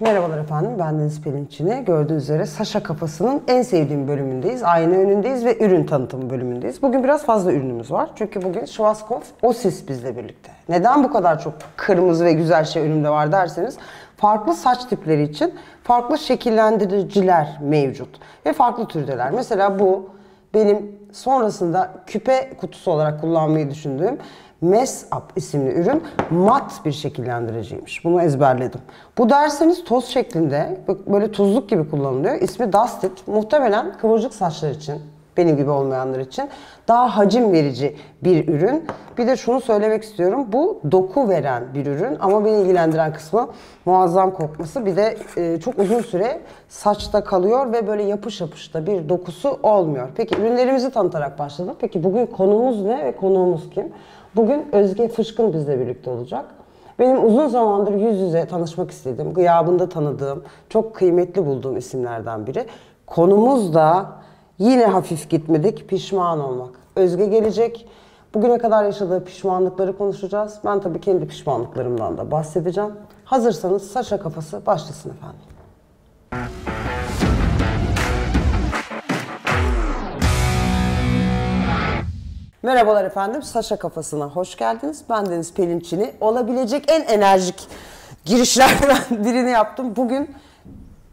Merhabalar efendim, ben Deniz Pelinçin'e. Gördüğünüz üzere Saşa Kafası'nın en sevdiğim bölümündeyiz. Ayna önündeyiz ve ürün tanıtımı bölümündeyiz. Bugün biraz fazla ürünümüz var. Çünkü bugün Schwarzkopf Osis bizle birlikte. Neden bu kadar çok kırmızı ve güzel şey önümde var derseniz, farklı saç tipleri için farklı şekillendiriciler mevcut. Ve farklı türdeler. Mesela bu benim sonrasında küpe kutusu olarak kullanmayı düşündüğüm Mesap isimli ürün mat bir şekillendiriciymiş. Bunu ezberledim. Bu derseniz toz şeklinde böyle tuzluk gibi kullanılıyor. İsmi Dust Muhtemelen kıvırcık saçlar için benim gibi olmayanlar için daha hacim verici bir ürün. Bir de şunu söylemek istiyorum. Bu doku veren bir ürün ama beni ilgilendiren kısmı muazzam kokması. Bir de e, çok uzun süre saçta kalıyor ve böyle yapış yapışta bir dokusu olmuyor. Peki ürünlerimizi tanıtarak başladım. Peki bugün konumuz ne ve konuğumuz kim? Bugün Özge Fışkın bizle birlikte olacak. Benim uzun zamandır yüz yüze tanışmak istediğim, gıyabında tanıdığım, çok kıymetli bulduğum isimlerden biri. Konumuz da yine hafif gitmedik, pişman olmak. Özge gelecek. Bugüne kadar yaşadığı pişmanlıkları konuşacağız. Ben tabii kendi pişmanlıklarımdan da bahsedeceğim. Hazırsanız saça Kafası başlasın efendim. Merhabalar efendim, Saşa Kafası'na hoş geldiniz. Ben Deniz Pelin Pelinçini. Olabilecek en enerjik girişlerden birini yaptım. Bugün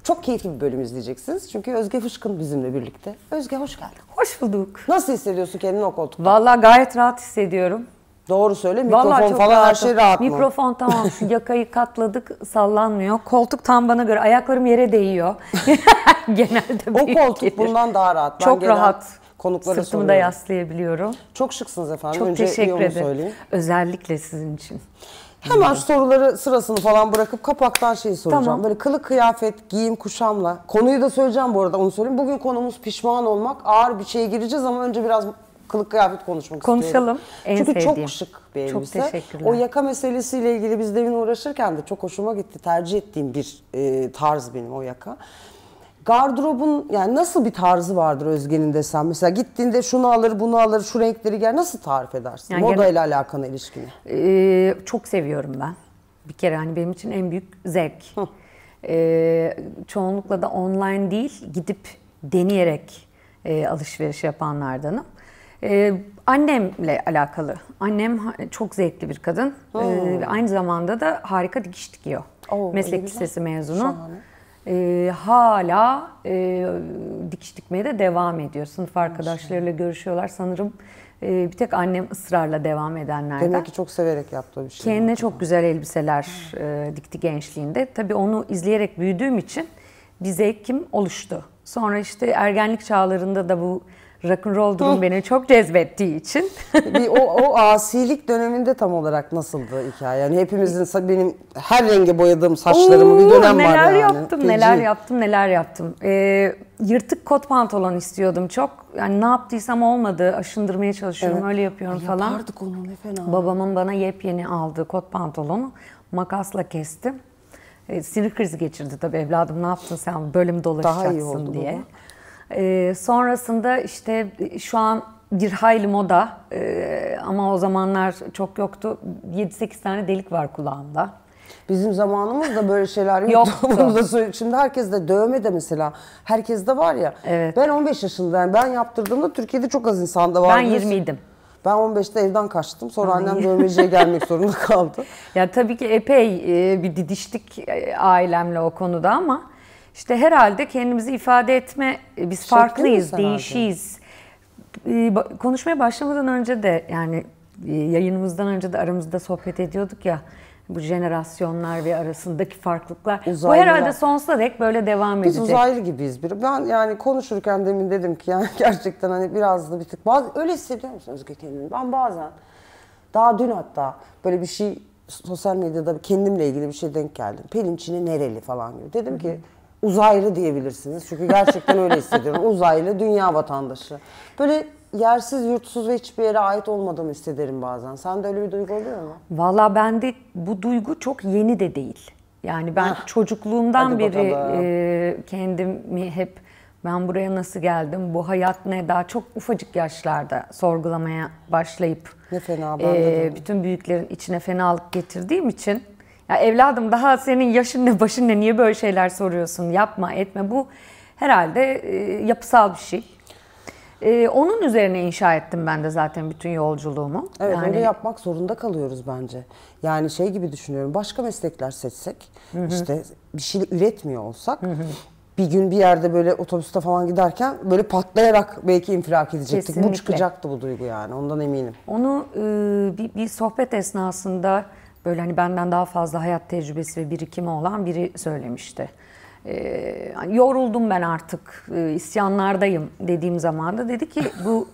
çok keyifli bir bölüm izleyeceksiniz. Çünkü Özge Fışkın bizimle birlikte. Özge hoş geldin. Hoş bulduk. Nasıl hissediyorsun kendini o koltukta? Valla gayet rahat hissediyorum. Doğru söyle mikrofon Vallahi çok falan rahatım. her şey rahat mı? Mikrofon tamam yakayı katladık sallanmıyor. Koltuk tam bana göre ayaklarım yere değiyor. genelde O koltuk gelir. bundan daha rahat. Ben Çok genel- rahat konuklara Sırtımı soruyorum. da yaslayabiliyorum. Çok şıksınız efendim. Çok Önce teşekkür ederim. Söyleyeyim. Özellikle sizin için. Hemen şu soruları sırasını falan bırakıp kapaktan şeyi soracağım. Tamam. Böyle kılık kıyafet, giyim, kuşamla. Konuyu da söyleyeceğim bu arada onu söyleyeyim. Bugün konumuz pişman olmak. Ağır bir şeye gireceğiz ama önce biraz kılık kıyafet konuşmak Konuşalım. istiyorum. Konuşalım. Çünkü sevdiğim. çok şık bir elbise. Çok teşekkürler. O yaka meselesiyle ilgili biz demin uğraşırken de çok hoşuma gitti. Tercih ettiğim bir e, tarz benim o yaka. Gardırobun yani nasıl bir tarzı vardır Özge'nin desem? Mesela gittiğinde şunu alır, bunu alır, şu renkleri gel nasıl tarif edersin? Yani Moda ile alakalı ilişkini. E, çok seviyorum ben. Bir kere hani benim için en büyük zevk. E, çoğunlukla da online değil, gidip deneyerek e, alışveriş yapanlardanım. E, annemle alakalı. Annem çok zevkli bir kadın. E, aynı zamanda da harika dikiş dikiyor. Oo, Meslek lisesi mezunu. Şahane e, hala e, dikiş dikmeye de devam ediyor. Sınıf arkadaşlarıyla görüşüyorlar sanırım. E, bir tek annem ısrarla devam edenlerden. Demek ki çok severek yaptığı bir şey. Kendine çok güzel elbiseler e, dikti gençliğinde. Tabii onu izleyerek büyüdüğüm için bir zevkim oluştu. Sonra işte ergenlik çağlarında da bu rock'n'roll durum oh. beni çok cezbettiği için. bir, o, o asilik döneminde tam olarak nasıldı hikaye? Yani hepimizin benim her renge boyadığım saçlarımı bir dönem neler var yani. Yaptım, Peki. neler yaptım, neler yaptım, neler yaptım. Yırtık kot pantolon istiyordum çok. Yani ne yaptıysam olmadı. Aşındırmaya çalışıyorum, evet. öyle yapıyorum Ay, falan. Yapardık onu ne fena. Babamın bana yepyeni aldığı kot pantolonu makasla kestim. E, sinir krizi geçirdi tabii evladım ne yaptın sen böyle mi dolaşacaksın Daha iyi oldu diye. Baba. E, sonrasında işte e, şu an bir hayli moda e, ama o zamanlar çok yoktu. 7-8 tane delik var kulağımda. Bizim zamanımızda böyle şeyler yoktu. yoktu. Şimdi herkes de dövme de mesela. Herkes de var ya. Evet. Ben 15 yaşındayım. yani ben yaptırdığımda Türkiye'de çok az insanda vardı. Ben 20'ydim. Ben 15'te evden kaçtım. Sonra annem dövmeciye gelmek zorunda kaldı. ya tabii ki epey e, bir didiştik e, ailemle o konuda ama işte herhalde kendimizi ifade etme e, biz Şekli farklıyız, değişiyiz. E, konuşmaya başlamadan önce de yani e, yayınımızdan önce de aramızda sohbet ediyorduk ya bu jenerasyonlar ve arasındaki farklılıklar. Uzaylılar. Bu herhalde sonsuza dek böyle devam edecek. Biz uzaylı gibiyiz biri. Ben yani konuşurken demin dedim ki yani gerçekten hani biraz da bir tık bazı öyle hissediyor musunuz Özge kendini? Ben bazen daha dün hatta böyle bir şey sosyal medyada kendimle ilgili bir şey denk geldim. Pelin Çin'i nereli falan gibi. Dedim Hı-hı. ki uzaylı diyebilirsiniz. Çünkü gerçekten öyle hissediyorum. Uzaylı, dünya vatandaşı. Böyle yersiz, yurtsuz ve hiçbir yere ait olmadığımı hissederim bazen. Sen de öyle bir duygu oluyor mu? Valla bende bu duygu çok yeni de değil. Yani ben Heh. çocukluğumdan beri e, kendimi hep ben buraya nasıl geldim, bu hayat ne daha çok ufacık yaşlarda sorgulamaya başlayıp ne fena, ben e, bütün büyüklerin içine fenalık getirdiğim için ya evladım daha senin yaşın ne başın ne niye böyle şeyler soruyorsun yapma etme bu herhalde e, yapısal bir şey. E, onun üzerine inşa ettim ben de zaten bütün yolculuğumu. Evet yani... öyle yapmak zorunda kalıyoruz bence. Yani şey gibi düşünüyorum başka meslekler seçsek Hı -hı. işte bir şey üretmiyor olsak Hı -hı bir gün bir yerde böyle otobüste falan giderken böyle patlayarak belki infilak edecektik. Kesinlikle. Bu çıkacaktı bu duygu yani ondan eminim. Onu e, bir, bir sohbet esnasında böyle hani benden daha fazla hayat tecrübesi ve birikimi olan biri söylemişti. Ee, hani yoruldum ben artık e, isyanlardayım dediğim zaman da dedi ki bu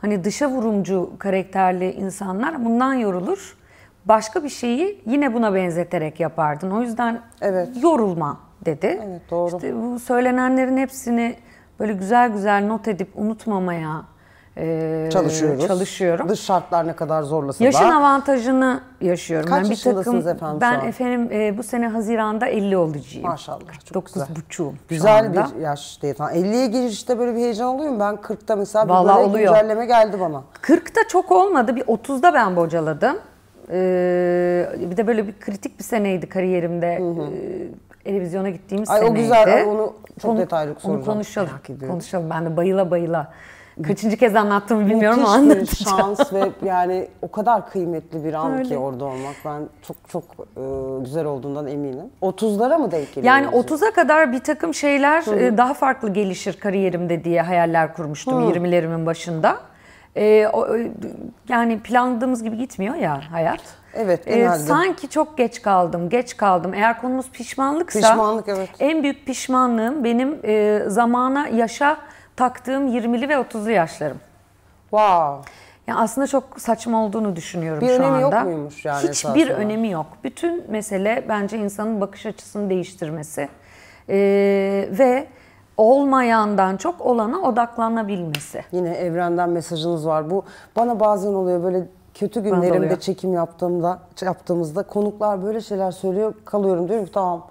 hani dışa vurumcu karakterli insanlar bundan yorulur. Başka bir şeyi yine buna benzeterek yapardın. O yüzden evet. yorulma dedi. Evet doğru. İşte bu söylenenlerin hepsini böyle güzel güzel not edip unutmamaya, e, çalışıyoruz. Çalışıyorum. Dış şartlar ne kadar zorlasa Yaşın da. Yaşın avantajını yaşıyorum. Kaç ben bir takım, efendim Ben an? efendim e, bu sene Haziran'da 50 olacağım. Maşallah. 49 güzel. buçuğum Güzel bir yaş diye. 50'ye girişte böyle bir heyecan oluyor mu? Ben 40'ta mesela Vallahi bir böyle oluyor. güncelleme geldi bana. 40'ta çok olmadı. Bir 30'da ben bocaladım. Ee, bir de böyle bir kritik bir seneydi kariyerimde. Hı hı. Ee, televizyona gittiğimiz Ay, seneydi. Ay o güzel. Onu çok Konu, detaylı soracağım. Onu konuşalım. Konuşalım. Ben de bayıla bayıla Kaçıncı kez anlattığımı bilmiyorum ama anlatacağım. bir şans ve yani o kadar kıymetli bir an Öyle. ki orada olmak. Ben çok çok e, güzel olduğundan eminim. 30'lara mı denk geliyor? Yani 30'a kadar bir takım şeyler Hı. E, daha farklı gelişir kariyerimde diye hayaller kurmuştum Hı. 20'lerimin başında. E, o, e, yani planladığımız gibi gitmiyor ya hayat. Evet e, genelde. E, sanki çok geç kaldım, geç kaldım. Eğer konumuz pişmanlıksa Pişmanlık evet. en büyük pişmanlığım benim e, zamana, yaşa taktığım 20'li ve 30'lu yaşlarım. Wow. Yani aslında çok saçma olduğunu düşünüyorum bir şu anda. Bir önemi yok muymuş yani Hiçbir esasında. önemi yok. Bütün mesele bence insanın bakış açısını değiştirmesi ee, ve olmayandan çok olana odaklanabilmesi. Yine evrenden mesajınız var. Bu bana bazen oluyor böyle kötü günlerimde çekim yaptığımda yaptığımızda konuklar böyle şeyler söylüyor kalıyorum diyorum tamam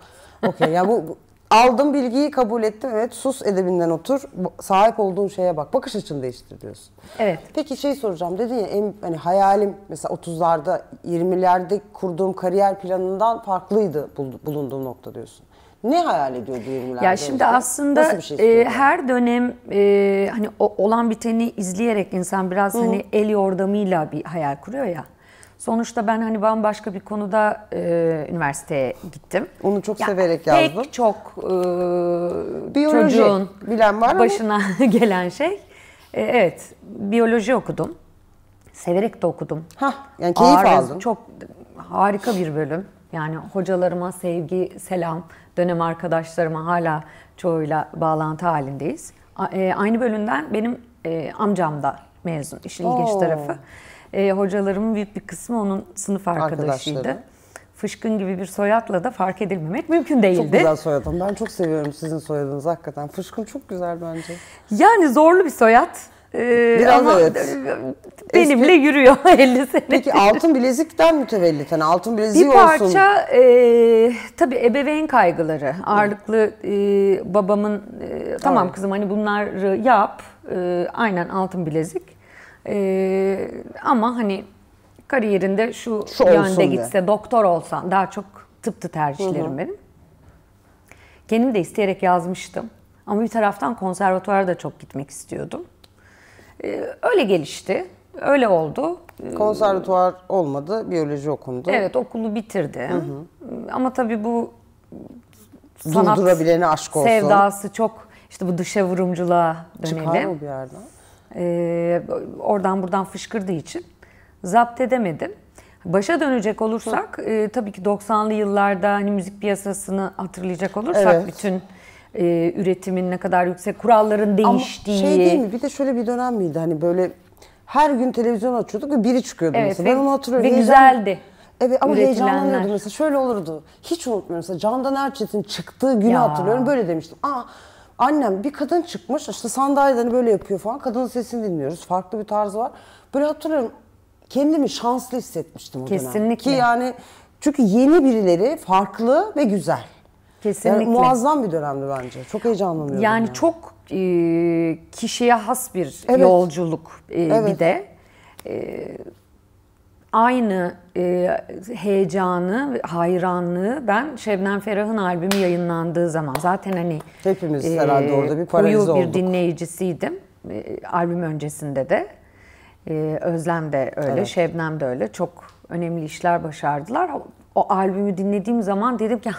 okey ya yani bu Aldım bilgiyi kabul ettim. Evet sus edebinden otur. Sahip olduğun şeye bak. Bakış açını değiştir diyorsun. Evet. Peki şey soracağım. Dedin ya en, hani hayalim mesela 30'larda 20'lerde kurduğum kariyer planından farklıydı bulunduğum nokta diyorsun. Ne hayal ediyordu 20'lerde? Ya şimdi önce? aslında şey e, her dönem e, hani o, olan biteni izleyerek insan biraz Hı. hani el yordamıyla bir hayal kuruyor ya. Sonuçta ben hani bambaşka bir konuda e, üniversiteye gittim. Onu çok ya, severek yazdım. Pek çok e, biyoloji çocuğun bilen var mı? başına gelen şey. E, evet, biyoloji okudum. Severek de okudum. Ha, yani keyif Ağır, aldım. Çok harika bir bölüm. Yani hocalarıma sevgi, selam, dönem arkadaşlarıma hala çoğuyla bağlantı halindeyiz. A, e, aynı bölümden benim e, amcam da mezun. İşin ilginç tarafı. E, hocalarımın büyük bir kısmı onun sınıf arkadaşıydı. Fışkın gibi bir soyadla da fark edilmemek mümkün değildi. Çok güzel soyadım Ben çok seviyorum sizin soyadınız hakikaten. Fışkın çok güzel bence. Yani zorlu bir soyad. Ee, Biraz ama evet. E, benimle Espri... yürüyor 50 sene. Peki altın bilezikten mütevelliten hani altın bileziği olsun. Bir parça olsun. E, tabii ebeveyn kaygıları. Ağırlıklı e, babamın e, tamam Aynen. kızım hani bunları yap. E, aynen altın bilezik. Ee, ama hani kariyerinde şu, şu yönde gitse, de. doktor olsan daha çok tıptı tercihlerim Hı-hı. benim. Kendim de isteyerek yazmıştım. Ama bir taraftan konservatuara da çok gitmek istiyordum. Ee, öyle gelişti. Öyle oldu. Ee, Konservatuar olmadı, biyoloji okundu. Evet, okulu bitirdi. Ama tabii bu sanat aşk olsun. sevdası çok işte bu dışa vurumculuğa dönelim. Çıkar mı bir yerden? e, oradan buradan fışkırdığı için zapt edemedim. Başa dönecek olursak e, tabii ki 90'lı yıllarda hani müzik piyasasını hatırlayacak olursak evet. bütün e, üretimin ne kadar yüksek kuralların değiştiği. Ama şey değil mi? Bir de şöyle bir dönem miydi hani böyle her gün televizyon açıyorduk ve biri çıkıyordu evet, mesela. Ve, ben onu hatırlıyorum. Ve Heyecan... güzeldi. Evet ama heyecanlanıyordum mesela. Şöyle olurdu. Hiç unutmuyorum mesela Candan Erçetin çıktığı günü ya. hatırlıyorum. Böyle demiştim. Aa Annem bir kadın çıkmış işte sandalyeden böyle yapıyor falan. Kadının sesini dinliyoruz. Farklı bir tarzı var. Böyle hatırlıyorum kendimi şanslı hissetmiştim o Kesinlikle. dönem. Kesinlikle. yani çünkü yeni birileri farklı ve güzel. Kesinlikle. Yani muazzam bir dönemdi bence. Çok heyecanlanıyorum. Yani, yani. çok e, kişiye has bir evet. yolculuk e, evet. bir de. E, aynı e, heyecanı, hayranlığı ben Şebnem Ferah'ın albümü yayınlandığı zaman zaten hani hepimiz e, herhalde orada bir paralize olduk. bir dinleyicisiydim. E, albüm öncesinde de e, Özlem de öyle, evet. Şebnem de öyle. Çok önemli işler başardılar. O, o albümü dinlediğim zaman dedim ki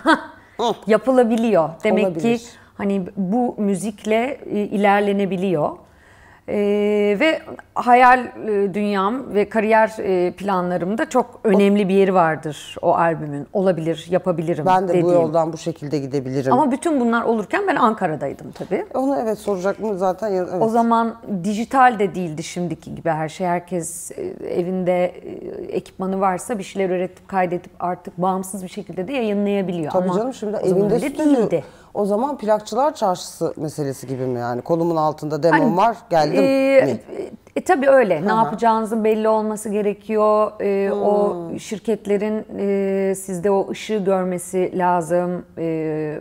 oh. yapılabiliyor. Demek Olabilir. ki hani bu müzikle e, ilerlenebiliyor. Ee, ve hayal e, dünyam ve kariyer e, planlarımda çok önemli bir yeri vardır o albümün. Olabilir, yapabilirim Ben de dediğim. bu yoldan bu şekilde gidebilirim. Ama bütün bunlar olurken ben Ankara'daydım tabii. Onu evet soracak mı zaten? Evet. O zaman dijital de değildi şimdiki gibi her şey. Herkes e, evinde e, ekipmanı varsa bir şeyler üretip kaydedip artık bağımsız bir şekilde de yayınlayabiliyor. Tabii Ama canım şimdi evinde öyle stüdyo. O zaman plakçılar çarşısı meselesi gibi mi yani? Kolumun altında demon hani, var geldim e, mi? E, tabii öyle. Hı-hı. Ne yapacağınızın belli olması gerekiyor. E, O hmm. şirketlerin e, sizde o ışığı görmesi lazım. E,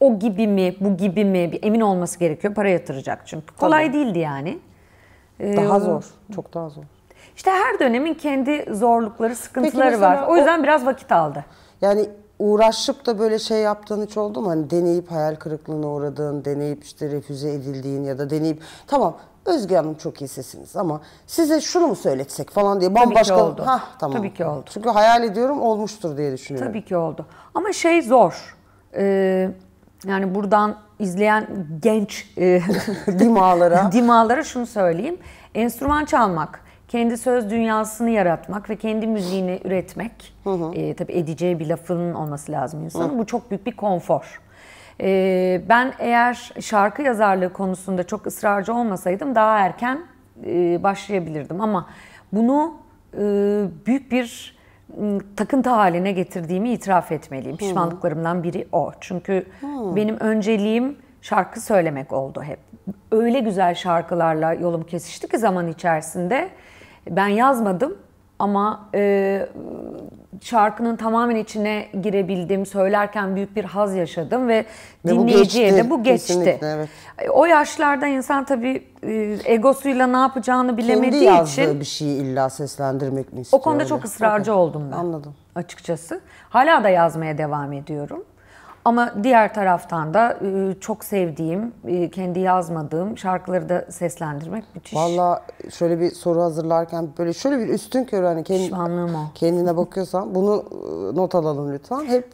o gibi mi, bu gibi mi bir emin olması gerekiyor. Para yatıracak çünkü. Kolay tabii. değildi yani. E, daha zor. Çok daha zor. İşte her dönemin kendi zorlukları, sıkıntıları var. O yüzden o, biraz vakit aldı. Yani uğraşıp da böyle şey yaptığın hiç oldu mu? Hani deneyip hayal kırıklığına uğradığın, deneyip işte refüze edildiğin ya da deneyip tamam Özge Hanım çok iyi sesiniz ama size şunu mu söyletsek falan diye bambaşka... Tabii ki oldu. Hah, tamam. Tabii ki oldu. Çünkü hayal ediyorum olmuştur diye düşünüyorum. Tabii ki oldu. Ama şey zor. Ee, yani buradan izleyen genç e, dimalara. dimalara şunu söyleyeyim. Enstrüman çalmak kendi söz dünyasını yaratmak ve kendi müziğini üretmek. Hı hı. E, tabii edeceği bir lafının olması lazım insanın. Hı. Bu çok büyük bir konfor. E, ben eğer şarkı yazarlığı konusunda çok ısrarcı olmasaydım daha erken e, başlayabilirdim. Ama bunu e, büyük bir takıntı haline getirdiğimi itiraf etmeliyim. Pişmanlıklarımdan biri o. Çünkü hmm. benim önceliğim şarkı söylemek oldu hep. Öyle güzel şarkılarla yolum kesişti ki zaman içerisinde ben yazmadım ama e, şarkının tamamen içine girebildim. Söylerken büyük bir haz yaşadım ve, ve dinleyiciye bu geçti, de bu geçti. Evet. O yaşlarda insan tabii e, egosuyla ne yapacağını bilemediği Kendi yazdığı için bir şeyi illa seslendirmek mi istiyor? O konuda öyle. çok ısrarcı okay. oldum ben. Anladım. Açıkçası. Hala da yazmaya devam ediyorum. Ama diğer taraftan da e, çok sevdiğim, e, kendi yazmadığım şarkıları da seslendirmek müthiş. Valla şöyle bir soru hazırlarken böyle şöyle bir üstün körü hani kendi, kendine bakıyorsan bunu e, not alalım lütfen. Hep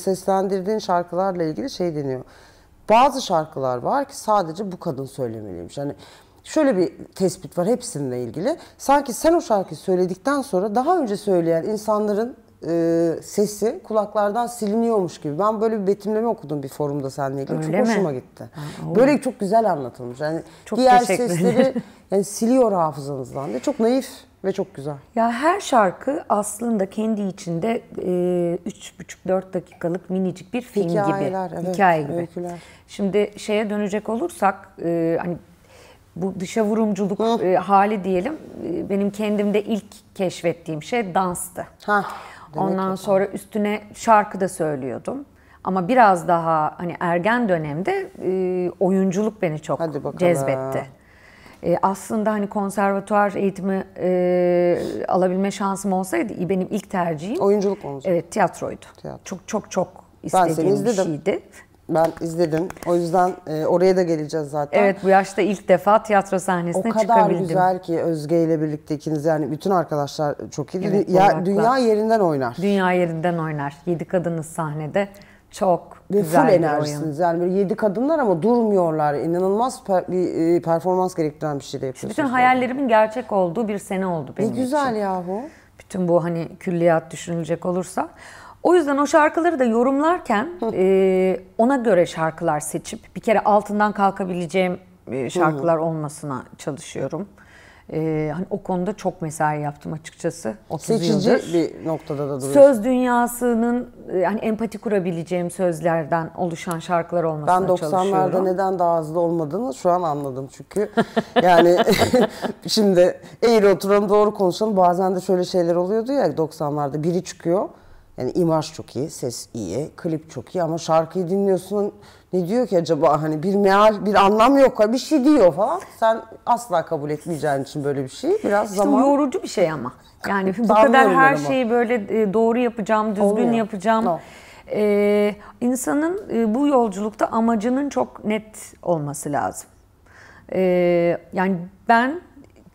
seslendirdiğin şarkılarla ilgili şey deniyor. Bazı şarkılar var ki sadece bu kadın söylemeliymiş. Hani şöyle bir tespit var hepsininle ilgili. Sanki sen o şarkıyı söyledikten sonra daha önce söyleyen insanların e, sesi kulaklardan siliniyormuş gibi. Ben böyle bir betimleme okudum bir forumda seninle ilgili. Öyle çok mi? hoşuma gitti. Ha, böyle çok güzel anlatılmış. Yani çok diğer sesleri yani siliyor hafızanızdan de Çok naif ve çok güzel. Ya her şarkı aslında kendi içinde e, üç buçuk dört dakikalık minicik bir film Hikayeler, gibi. Evet, Hikaye gibi. Öyküler. Şimdi şeye dönecek olursak e, hani bu dışa vurumculuk e, hali diyelim. E, benim kendimde ilk keşfettiğim şey danstı. Ha. Demek Ondan ki. sonra üstüne şarkı da söylüyordum. Ama biraz daha hani ergen dönemde e, oyunculuk beni çok cezbetti. E, aslında hani konservatuar eğitimi e, alabilme şansım olsaydı benim ilk tercihim oyunculuk olmuş. Evet tiyatroydu. Tiyatro. Çok çok çok istediğim bir şeydi. Ben izledim. O yüzden e, oraya da geleceğiz zaten. Evet bu yaşta ilk defa tiyatro sahnesine çıkabildim. O kadar güzel ki Özge ile birlikte ikiniz yani bütün arkadaşlar çok iyi. Evet, ya, dünya yerinden oynar. Dünya yerinden oynar. Yedi kadınız sahnede. Çok Ve güzel full enerjisiniz. Yani böyle yedi kadınlar ama durmuyorlar. İnanılmaz per, bir e, performans gerektiren bir şey de yapıyorsunuz. Bütün hayallerimin gerçek olduğu bir sene oldu benim ne için. Ne güzel yahu. Bütün bu hani külliyat düşünülecek olursa. O yüzden o şarkıları da yorumlarken e, ona göre şarkılar seçip bir kere altından kalkabileceğim e, şarkılar olmasına çalışıyorum. E, hani o konuda çok mesai yaptım açıkçası 30 Seçici yıldır. bir noktada da duruyorsun. Söz dünyasının e, hani empati kurabileceğim sözlerden oluşan şarkılar olmasına Ben çalışıyorum. 90'larda neden daha hızlı olmadığını şu an anladım çünkü. Yani şimdi eğri oturalım doğru konuşalım. Bazen de şöyle şeyler oluyordu ya 90'larda biri çıkıyor. Yani imaj çok iyi, ses iyi, klip çok iyi ama şarkıyı dinliyorsun ne diyor ki acaba hani bir meal, bir anlam yok, bir şey diyor falan. Sen asla kabul etmeyeceğin için böyle bir şey biraz işte zaman... yorucu bir şey ama. Yani bu kadar her ama. şeyi böyle e, doğru yapacağım, düzgün Olmuyor. yapacağım. No. Ee, insanın e, bu yolculukta amacının çok net olması lazım. Ee, yani ben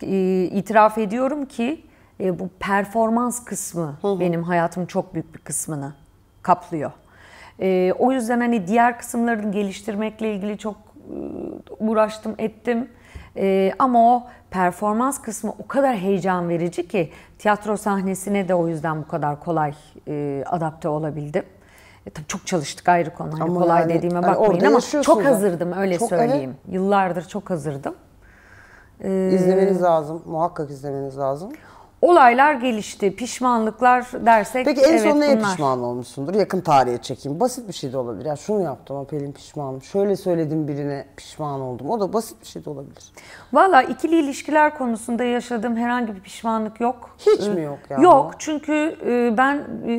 e, itiraf ediyorum ki e, bu performans kısmı hı hı. benim hayatımın çok büyük bir kısmını kaplıyor. E, o yüzden hani diğer kısımları geliştirmekle ilgili çok e, uğraştım, ettim. E, ama o performans kısmı o kadar heyecan verici ki tiyatro sahnesine de o yüzden bu kadar kolay e, adapte olabildim. E, tabii çok çalıştık ayrı konu. Hani ama kolay yani, dediğime hani bakmayın yani ama çok hazırdım öyle çok, söyleyeyim. Evet. Yıllardır çok hazırdım. Ee, izlemeniz lazım. Muhakkak izlemeniz lazım olaylar gelişti, pişmanlıklar dersek Peki en evet, son neye bunlar. pişman olmuşsundur? Yakın tarihe çekeyim. Basit bir şey de olabilir. Ya şunu yaptım ama Pelin pişmanım. Şöyle söyledim birine pişman oldum. O da basit bir şey de olabilir. Valla ikili ilişkiler konusunda yaşadığım herhangi bir pişmanlık yok. Hiç ee, mi yok yani? Yok çünkü e, ben e,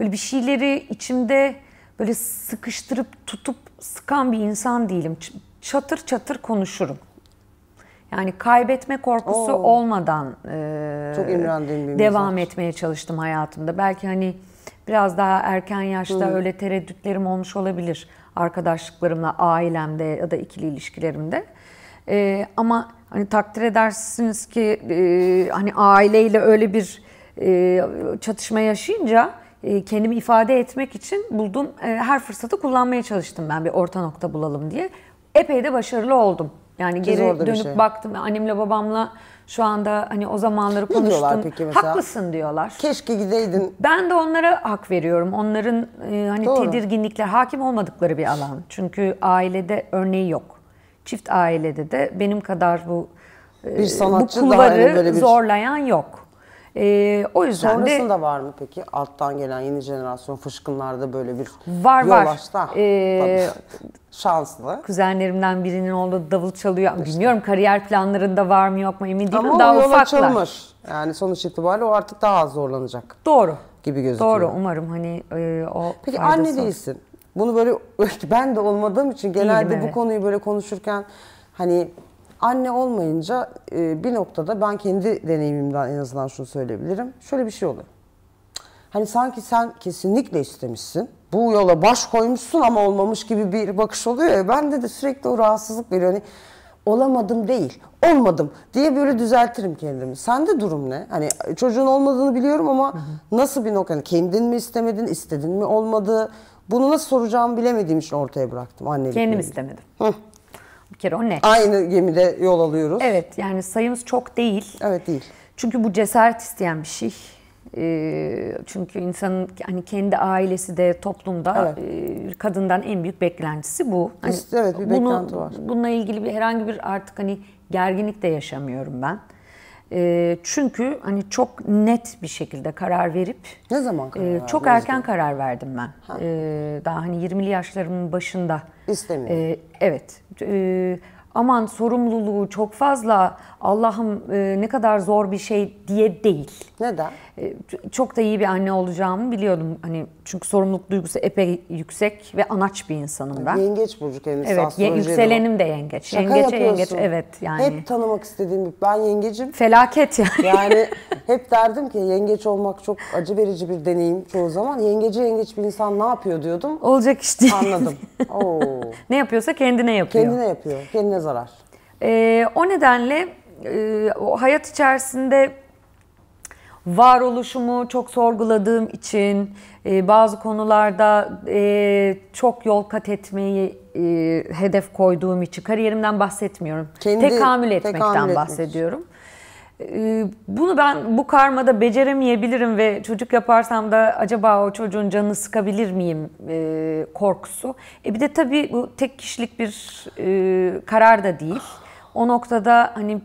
böyle bir şeyleri içimde böyle sıkıştırıp tutup sıkan bir insan değilim. Çatır çatır konuşurum. Yani kaybetme korkusu Oo. olmadan e, Çok devam mesaj. etmeye çalıştım hayatımda. Belki hani biraz daha erken yaşta Hı. Hmm. öyle tereddütlerim olmuş olabilir arkadaşlıklarımla, ailemde ya da ikili ilişkilerimde. E, ama hani takdir edersiniz ki e, hani aileyle öyle bir e, çatışma yaşayınca e, kendimi ifade etmek için bulduğum e, her fırsatı kullanmaya çalıştım ben bir orta nokta bulalım diye. Epey de başarılı oldum. Yani Ki geri dönüp şey. baktım annemle babamla şu anda hani o zamanları konuştum. Ne peki mesela? Haklısın diyorlar. Keşke gideydin. Ben de onlara hak veriyorum. Onların e, hani Doğru. tedirginlikler hakim olmadıkları bir alan. Çünkü ailede örneği yok. Çift ailede de benim kadar bu e, bir sanatçı bu kulvarı hani böyle bir... zorlayan yok. E, o yüzden Sonrasında de... Sonrasında var mı peki? Alttan gelen yeni jenerasyon fışkınlarda böyle bir var, yol var. açtı. Ee, Tabii. Şanslı. Kuzenlerimden birinin oğlu davul çalıyor. İşte. Bilmiyorum kariyer planlarında var mı yok mu emin değilim. Ama daha yol açılmış. Yani sonuç itibariyle o artık daha az zorlanacak. Doğru. Gibi gözüküyor. Doğru umarım hani e, o Peki anne olur. değilsin. Bunu böyle ben de olmadığım için genelde Değilim, evet. bu konuyu böyle konuşurken hani Anne olmayınca e, bir noktada ben kendi deneyimimden en azından şunu söyleyebilirim. Şöyle bir şey oluyor. Hani sanki sen kesinlikle istemişsin. Bu yola baş koymuşsun ama olmamış gibi bir bakış oluyor ya. Bende de sürekli o rahatsızlık veriyor. Hani olamadım değil, olmadım diye böyle düzeltirim kendimi. Sen de durum ne? Hani çocuğun olmadığını biliyorum ama nasıl bir nokta? Hani kendin mi istemedin, istedin mi olmadı? Bunu nasıl soracağımı bilemediğim için ortaya bıraktım annelik. Kendim istemedim. Hı kere o ne? Aynı gemide yol alıyoruz. Evet yani sayımız çok değil. Evet değil. Çünkü bu cesaret isteyen bir şey. Ee, çünkü insanın hani kendi ailesi de toplumda evet. E, kadından en büyük beklentisi bu. Hani evet bir bunu, beklenti var. Bununla ilgili bir herhangi bir artık hani gerginlik de yaşamıyorum ben. E, çünkü hani çok net bir şekilde karar verip ne zaman karar verdin? E, çok erken zaman? karar verdim ben. Ha. E, daha hani 20'li yaşlarımın başında. İstemiyorum. E, evet. E, aman sorumluluğu çok fazla Allah'ım e, ne kadar zor bir şey diye değil. Neden? E, çok da iyi bir anne olacağımı biliyordum. Hani çünkü sorumluluk duygusu epey yüksek ve anaç bir insanım ben. Yengeç burcu kendisi Evet, ye, yükselenim de yengeç. Şaka Yengeçe yapıyorsun. yengeç evet yani. Hep tanımak istediğim bir ben yengecim. Felaket yani. Yani hep derdim ki yengeç olmak çok acı verici bir deneyim çoğu zaman. Yengeci yengeç bir insan ne yapıyor diyordum. Olacak işte. Anladım. Oo. ne yapıyorsa kendine yapıyor. Kendine yapıyor. Kendine zarar. Ee, o nedenle e, hayat içerisinde varoluşumu çok sorguladığım için e, bazı konularda e, çok yol kat etmeyi e, hedef koyduğum için kariyerimden bahsetmiyorum. Kendi tekamül etmekten tekamül bahsediyorum. E, bunu ben bu karmada beceremeyebilirim ve çocuk yaparsam da acaba o çocuğun canını sıkabilir miyim e, korkusu. E bir de tabii bu tek kişilik bir e, karar da değil. O noktada hani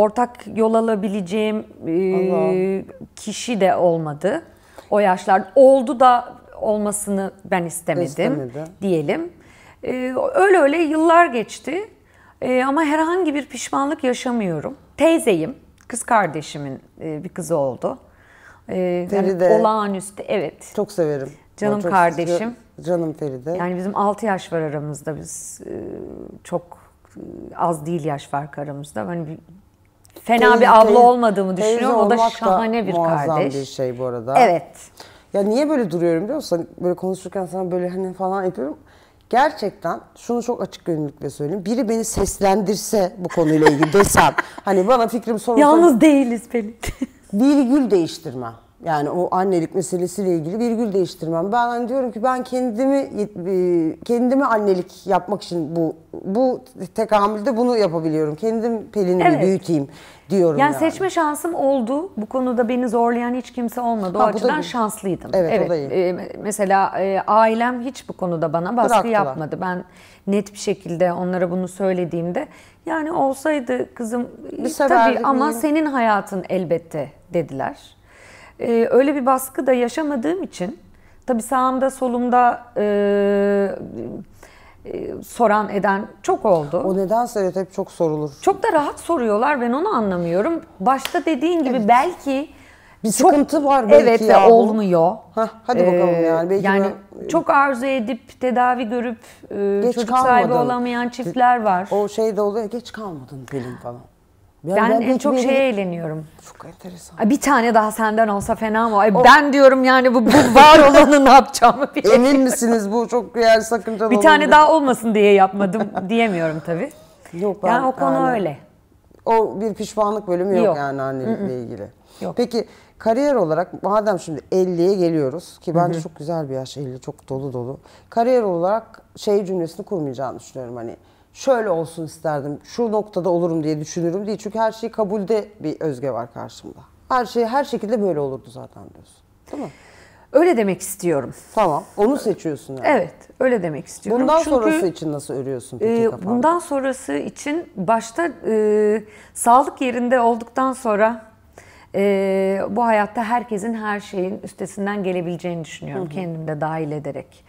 ortak yol alabileceğim e, kişi de olmadı. O yaşlar oldu da olmasını ben istemedim İstemedi. diyelim. E, öyle öyle yıllar geçti e, ama herhangi bir pişmanlık yaşamıyorum. Teyzeyim, kız kardeşimin e, bir kızı oldu. E, Feride. Yani olağanüstü, evet. Çok severim. Canım çok kardeşim. Seviyorum. Canım Feride. Yani bizim 6 yaş var aramızda. Biz e, çok e, az değil yaş farkı aramızda. Hani fena teyze, bir abla teyze, olmadığımı düşünüyorum. O da şahane da bir kardeş. bir şey bu arada. Evet. Ya niye böyle duruyorum biliyor musun? Hani böyle konuşurken sana böyle hani falan yapıyorum. Gerçekten şunu çok açık gönüllülükle söyleyeyim. Biri beni seslendirse bu konuyla ilgili desem. hani bana fikrim sorulsa. Yalnız değiliz Pelin. Virgül değiştirme. Yani o annelik meselesiyle ilgili virgül değiştirmem. Ben hani diyorum ki ben kendimi e, kendimi annelik yapmak için bu bu tekamülde bunu yapabiliyorum. Kendim Pelin'i evet. büyüteyim diyorum yani. Yani seçme şansım oldu. Bu konuda beni zorlayan hiç kimse olmadı. O ha, açıdan şanslıydım. Evet, evet. O da iyi. E, mesela e, ailem hiç bu konuda bana baskı Bıraktılar. yapmadı. Ben net bir şekilde onlara bunu söylediğimde yani olsaydı kızım e, tabii ama miyim? senin hayatın elbette dediler e, öyle bir baskı da yaşamadığım için tabii sağımda solumda e, e, soran eden çok oldu. O neden evet hep çok sorulur. Çok da rahat soruyorlar ben onu anlamıyorum. Başta dediğin gibi evet. belki bir çok, sıkıntı var belki evet, ya. olmuyor. Heh, hadi bakalım ee, yani. Belki yani ben... çok arzu edip tedavi görüp e, geç çocuk kalmadın. sahibi olamayan çiftler var. O şey de oluyor geç kalmadın Pelin falan ben, ben en çok şeye eğleniyorum. Çok enteresan. Ay bir tane daha senden olsa fena mı? Ay o... Ben diyorum yani bu, bu var olanı ne yapacağımı bilmiyorum. Emin misiniz bu çok yani sakıncalı Bir tane daha olmasın diye yapmadım diyemiyorum tabii. Yok ben, yani o konu yani, öyle. O bir pişmanlık bölümü yok, yok. yani annelikle ilgili. Yok. Peki kariyer olarak madem şimdi 50'ye geliyoruz ki bence Hı-hı. çok güzel bir yaş 50 çok dolu dolu. Kariyer olarak şey cümlesini kurmayacağını düşünüyorum hani şöyle olsun isterdim, şu noktada olurum diye düşünürüm diye Çünkü her şeyi kabulde bir özge var karşımda. Her şey her şekilde böyle olurdu zaten diyorsun. Değil mi? Öyle demek istiyorum. Tamam. Onu seçiyorsun yani. Evet. Öyle demek istiyorum. Bundan Çünkü, sonrası için nasıl örüyorsun peki e, Bundan sonrası için başta e, sağlık yerinde olduktan sonra e, bu hayatta herkesin her şeyin üstesinden gelebileceğini düşünüyorum. Hı hı. Kendimi de dahil ederek.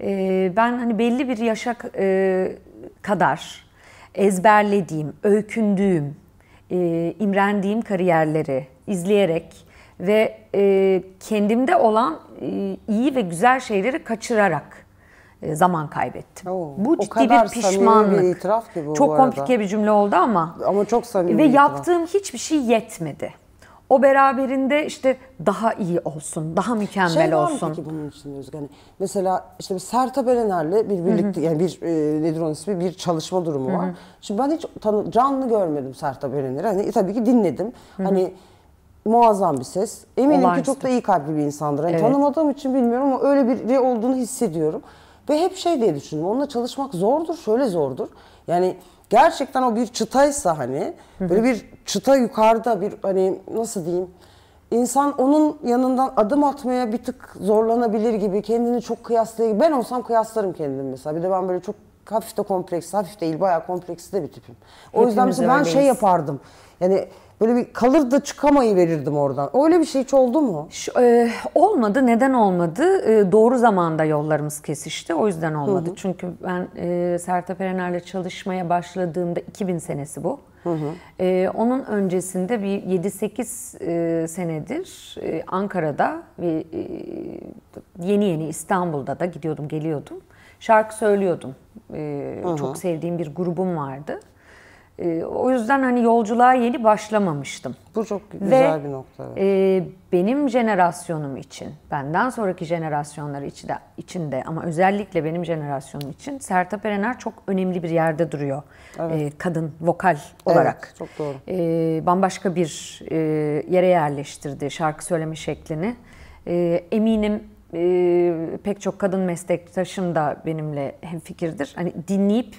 E, ben hani belli bir yaşa e, kadar ezberlediğim, öykündüğüm, e, imrendiğim kariyerleri izleyerek ve e, kendimde olan e, iyi ve güzel şeyleri kaçırarak e, zaman kaybettim. Oo, bu ciddi bir pişmanlık. Bir itiraf ki bu çok komplike bir cümle oldu ama. Ama çok samimi. Ve yaptığım itiraf. hiçbir şey yetmedi. O beraberinde işte daha iyi olsun, daha mükemmel şey var olsun. Şey bunun için Özge? Hani mesela işte bir Sertab Erener'le bir birlikte Hı-hı. yani bir e, nedir onun ismi bir çalışma durumu Hı-hı. var. Şimdi ben hiç tanı, canlı görmedim Sertab Erener'i. Hani tabii ki dinledim. Hı-hı. Hani muazzam bir ses. Eminim Olağanüstü. ki çok da iyi kalpli bir insandır. Hani evet. Tanımadığım için bilmiyorum ama öyle biri olduğunu hissediyorum. Ve hep şey diye düşündüm. Onunla çalışmak zordur, şöyle zordur. Yani gerçekten o bir çıtaysa hani böyle bir çıta yukarıda bir hani nasıl diyeyim insan onun yanından adım atmaya bir tık zorlanabilir gibi kendini çok kıyaslayabilir. Ben olsam kıyaslarım kendimi mesela. Bir de ben böyle çok hafif de kompleks, hafif değil bayağı kompleksli de bir tipim. O Hepimiz yüzden mesela ben şey yapardım. Yani Böyle bir kalır da çıkamayı verirdim oradan. Öyle bir şey hiç oldu mu? Şu, e, olmadı. Neden olmadı? E, doğru zamanda yollarımız kesişti. O yüzden olmadı. Hı hı. Çünkü ben e, Sertab Erener'le çalışmaya başladığımda 2000 senesi bu. Hı hı. E, onun öncesinde bir 7-8 e, senedir e, Ankara'da ve e, yeni yeni İstanbul'da da gidiyordum geliyordum. Şarkı söylüyordum. E, hı hı. Çok sevdiğim bir grubum vardı. E, o yüzden hani yolculuğa yeni başlamamıştım. Bu çok güzel Ve, bir nokta. Evet. E, benim jenerasyonum için, benden sonraki jenerasyonlar için de, için de ama özellikle benim jenerasyonum için Sertab Erener çok önemli bir yerde duruyor. Evet. E, kadın vokal olarak. Evet, çok doğru. E, bambaşka bir e, yere yerleştirdi şarkı söyleme şeklini. E, eminim e, pek çok kadın meslektaşım da benimle hemfikirdir. Hani dinleyip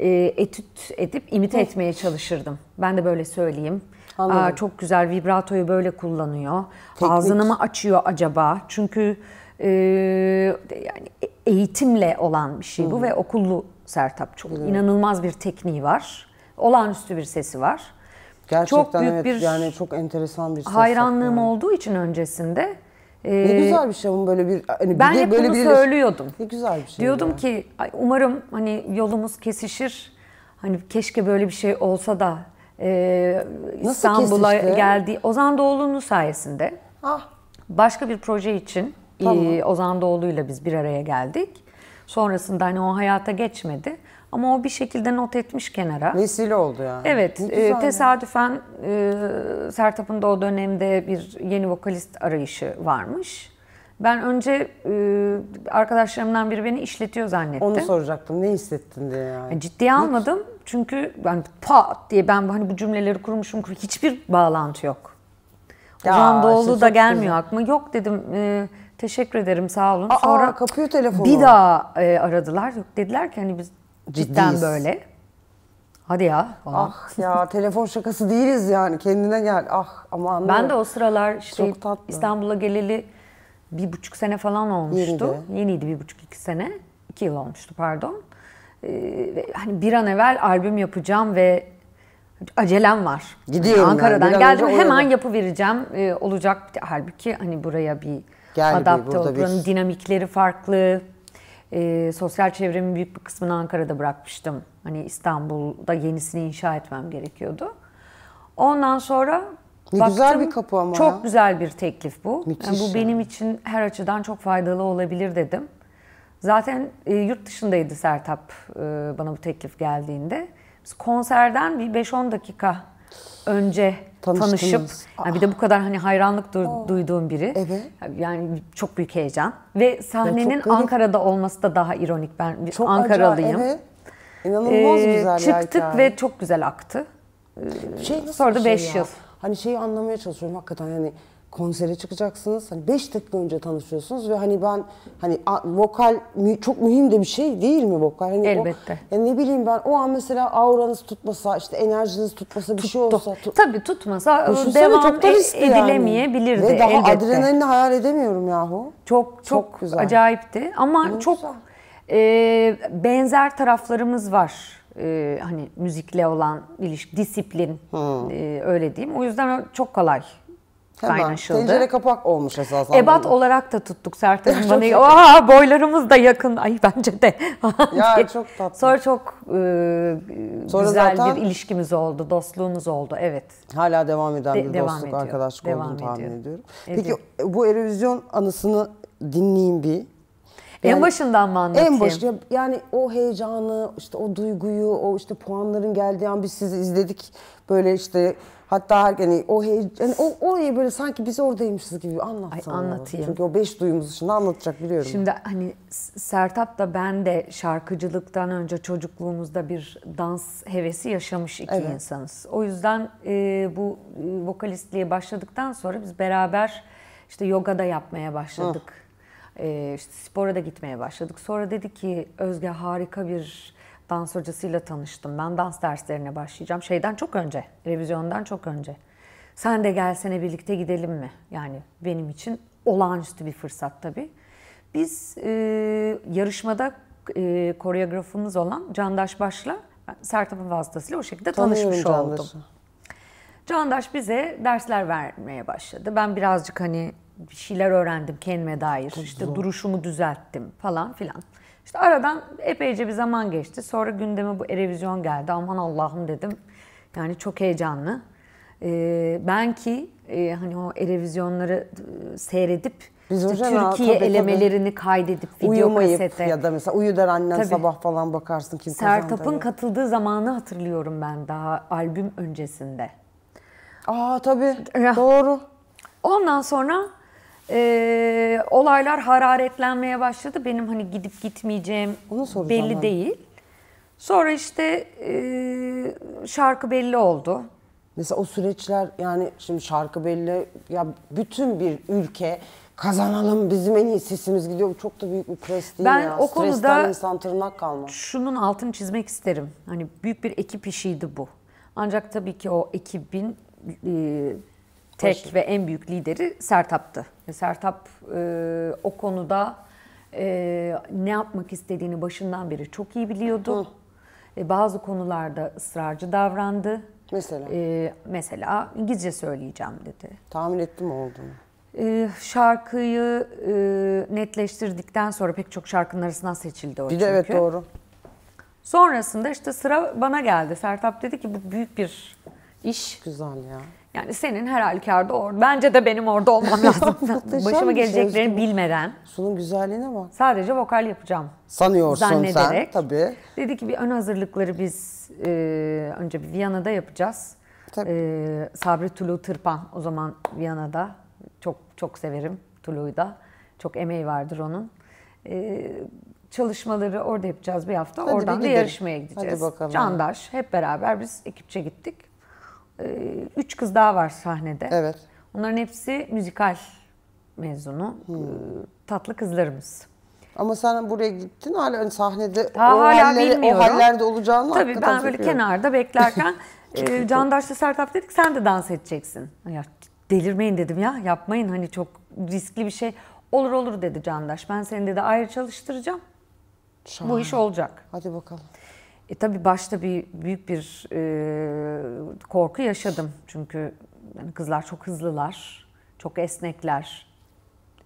e, etüt edip imite Hı. etmeye çalışırdım. Ben de böyle söyleyeyim. Aa, çok güzel vibratoyu böyle kullanıyor. Teknik. Ağzını mı açıyor acaba? Çünkü e, yani e, eğitimle olan bir şey bu Hı. ve okullu Sertap çok Hı. inanılmaz bir tekniği var. Olağanüstü bir sesi var. Gerçekten çok büyük evet, bir yani çok enteresan bir ses hayranlığım yani. olduğu için öncesinde ee, ne güzel bir şey ama böyle bir hani ben bir hep böyle bunu bir söylüyordum. Ne güzel bir şey. Diyordum ya. ki umarım hani yolumuz kesişir. Hani keşke böyle bir şey olsa da e, İstanbul'a geldi. Ozan Doğulu'nun sayesinde. Ah. Başka bir proje için e, tamam. e, Ozan Doğulu'yla biz bir araya geldik. Sonrasında hani o hayata geçmedi. Ama o bir şekilde not etmiş kenara. Vesile oldu yani. Evet. E, tesadüfen e, Sertap'ın da o dönemde bir yeni vokalist arayışı varmış. Ben önce e, arkadaşlarımdan biri beni işletiyor zannettim. Onu soracaktım. Ne hissettin diye yani. E, ciddiye almadım. Ne? Çünkü ben pat diye ben hani bu cümleleri kurmuşum. Hiçbir bağlantı yok. Ozan Doğulu da gelmiyor güzel. aklıma. Yok dedim. E, teşekkür ederim sağ olun. Aa, Sonra kapıyor telefonu. Bir daha e, aradılar. Yok dediler ki hani biz Cidden böyle. Hadi ya. Falan. Ah ya telefon şakası değiliz yani kendine gel. Ah ama anladım. Ben de o sıralar işte İstanbul'a geleli bir buçuk sene falan olmuştu. Yeniydi. Yeniydi bir buçuk iki sene. iki yıl olmuştu pardon. Ee, hani bir an evvel albüm yapacağım ve acelem var. Hani Gidiyorum yani Ankara'dan yani. geldim hemen yapıvereceğim ee, olacak. Halbuki hani buraya bir Gel adapte bir, buranın bir... dinamikleri farklı e, sosyal çevremin büyük bir kısmını Ankara'da bırakmıştım. Hani İstanbul'da yenisini inşa etmem gerekiyordu. Ondan sonra ne baktım, güzel bir kapı ama. Çok ya. güzel bir teklif bu. yani bu benim için her açıdan çok faydalı olabilir dedim. Zaten e, yurt dışındaydı Sertap e, bana bu teklif geldiğinde. Biz konserden bir 5-10 dakika önce tanışıp Aa. yani bir de bu kadar hani hayranlık du- Aa. duyduğum biri. Evet. Yani çok büyük heyecan ve sahnenin Ankara'da olması da daha ironik. Ben çok Ankaralıyım. Acayip, evet. İnanılmaz ee, güzel Çıktık yani. ve çok güzel aktı. Ee, şey nasıl Sonra da 5 şey yıl. Hani şeyi anlamaya çalışıyorum hakikaten yani konsere çıkacaksınız. Hani 5 dakika önce tanışıyorsunuz ve hani ben hani a, vokal mü, çok mühim de bir şey değil mi vokal? Hani Elbette. O, yani ne bileyim ben o an mesela auranız tutmasa işte enerjiniz tutmasa bir şey Tuttu. şey olsa. Tu Tabii tutmasa e, Düşünsene, devam çok da e, edilemeyebilirdi yani. Ve daha elbette. adrenalini hayal edemiyorum yahu. Çok çok, çok güzel. acayipti ama ne çok e, benzer taraflarımız var. Ee, hani müzikle olan ilişki, disiplin hmm. e, öyle diyeyim. O yüzden çok kolay Hemen. kaynaşıldı. Tencere kapak olmuş esasında. Ebat olarak da tuttuk Sertab Hanım'ı. Aa boylarımız da yakın. Ay bence de. ya çok tatlı. Sonra çok e, Sonra güzel zaten... bir ilişkimiz oldu. Dostluğumuz oldu. Evet. Hala devam eden de, bir devam dostluk ediyor. arkadaşlık devam olduğunu ediyor. tahmin ediyorum. Peki bu Erevizyon anısını dinleyeyim bir. Yani, en başından mı anlatayım? En başı yani o heyecanı, işte o duyguyu, o işte puanların geldiği an biz sizi izledik. Böyle işte Hatta hani o heyecan, yani o orayı böyle sanki biz oradaymışız gibi anlatsana. Ay anlatayım. Çünkü o beş duyumuz şimdi anlatacak biliyorum. Şimdi hani Sertap da ben de şarkıcılıktan önce çocukluğumuzda bir dans hevesi yaşamış iki evet. insanız. O yüzden e, bu e, vokalistliğe başladıktan sonra biz beraber işte yoga da yapmaya başladık. Ah. E, işte spora da gitmeye başladık. Sonra dedi ki Özge harika bir dans hocasıyla tanıştım. Ben dans derslerine başlayacağım. Şeyden çok önce, revizyondan çok önce. Sen de gelsene birlikte gidelim mi? Yani benim için olağanüstü bir fırsat tabii. Biz e, yarışmada e, koreografımız olan Candaş Baş'la Sertab'ın vasıtasıyla o şekilde Tanıyorum tanışmış Candaş'ı. oldum. Candaş bize dersler vermeye başladı. Ben birazcık hani bir şeyler öğrendim kendime dair. Çok işte zor. duruşumu düzelttim falan filan. İşte aradan epeyce bir zaman geçti. Sonra gündeme bu Erevizyon geldi. Aman Allah'ım dedim. Yani çok heyecanlı. Ee, ben ki e, hani o Erevizyonları e, seyredip Biz işte hocam, Türkiye tabii, elemelerini tabii. kaydedip video Uyumayıp kasete. ya da mesela uyu der annen tabii. sabah falan bakarsın kim Sertap'ın kazandı. Sertap'ın katıldığı zamanı hatırlıyorum ben daha albüm öncesinde. Aa tabii doğru. Ondan sonra e, olaylar hararetlenmeye başladı. Benim hani gidip gitmeyeceğim Onu belli ben. değil. Sonra işte e, şarkı belli oldu. Mesela o süreçler yani şimdi şarkı belli ya bütün bir ülke kazanalım bizim en iyi sesimiz gidiyor. Çok da büyük bir pres değil ben ya. o konuda insan tırnak kalmaz. Şunun altını çizmek isterim. Hani büyük bir ekip işiydi bu. Ancak tabii ki o ekibin e, tek Paşa. ve en büyük lideri Sertap'tı. Sertap e, o konuda e, ne yapmak istediğini başından beri çok iyi biliyordu. E, bazı konularda ısrarcı davrandı. Mesela? E, mesela İngilizce söyleyeceğim dedi. Tahmin ettim olduğunu. E, şarkıyı e, netleştirdikten sonra pek çok şarkının arasından seçildi o Bir çünkü. de evet doğru. Sonrasında işte sıra bana geldi. Sertap dedi ki bu büyük bir iş. Güzel ya. Yani senin her halükarda orada. Bence de benim orada olmam lazım. Başıma geleceklerini şey. bilmeden. Sunun güzelliğine bak. Sadece vokal yapacağım. Sanıyorsun zannederek. sen tabii. Dedi ki bir ön hazırlıkları biz e, önce bir Viyana'da yapacağız. Tabii. E, Sabri Tulu Tırpan o zaman Viyana'da. Çok çok severim Tulu'yu da. Çok emeği vardır onun. E, çalışmaları orada yapacağız bir hafta. Hadi Oradan bir da yarışmaya gideceğiz. Hadi bakalım. Candaş hep beraber biz ekipçe gittik. Ee, üç kız daha var sahnede. Evet. Onların hepsi müzikal mezunu. Hmm. Ee, tatlı kızlarımız. Ama sen buraya gittin hala hani sahnede ha, o, hala hallere, o hallerde olacağını Tabii ben böyle yapıyorum. kenarda beklerken e, Candaş'la Sertap dedik sen de dans edeceksin. Ya delirmeyin dedim ya yapmayın hani çok riskli bir şey. Olur olur dedi Candaş ben seni dedi ayrı çalıştıracağım. Şahane. Bu iş olacak. Hadi bakalım. E tabii başta bir büyük bir e, korku yaşadım. Çünkü yani kızlar çok hızlılar, çok esnekler.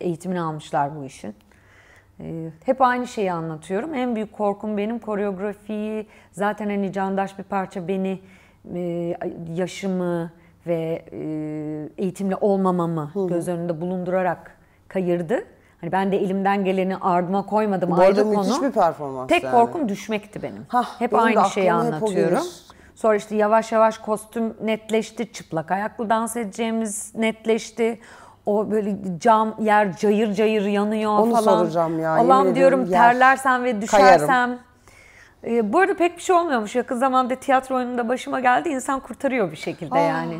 Eğitimini almışlar bu işin. E, hep aynı şeyi anlatıyorum. En büyük korkum benim koreografiyi, zaten hani candaş bir parça beni, e, yaşımı ve e, eğitimli olmamamı Hı. göz önünde bulundurarak kayırdı. Hani ben de elimden geleni ardıma koymadım. Bu arada müthiş konu. bir performans Tek yani. korkum düşmekti benim. Hah, hep benim aynı şeyi anlatıyorum. Sonra işte yavaş yavaş kostüm netleşti. Çıplak ayaklı dans edeceğimiz netleşti. O böyle cam yer cayır cayır yanıyor Onu falan. Onu soracağım ya. Alam diyorum yer, terlersem ve düşersem. Kayarım. Ee, bu arada pek bir şey olmuyormuş. Yakın zamanda tiyatro oyununda başıma geldi. İnsan kurtarıyor bir şekilde Aa. Ah, yani.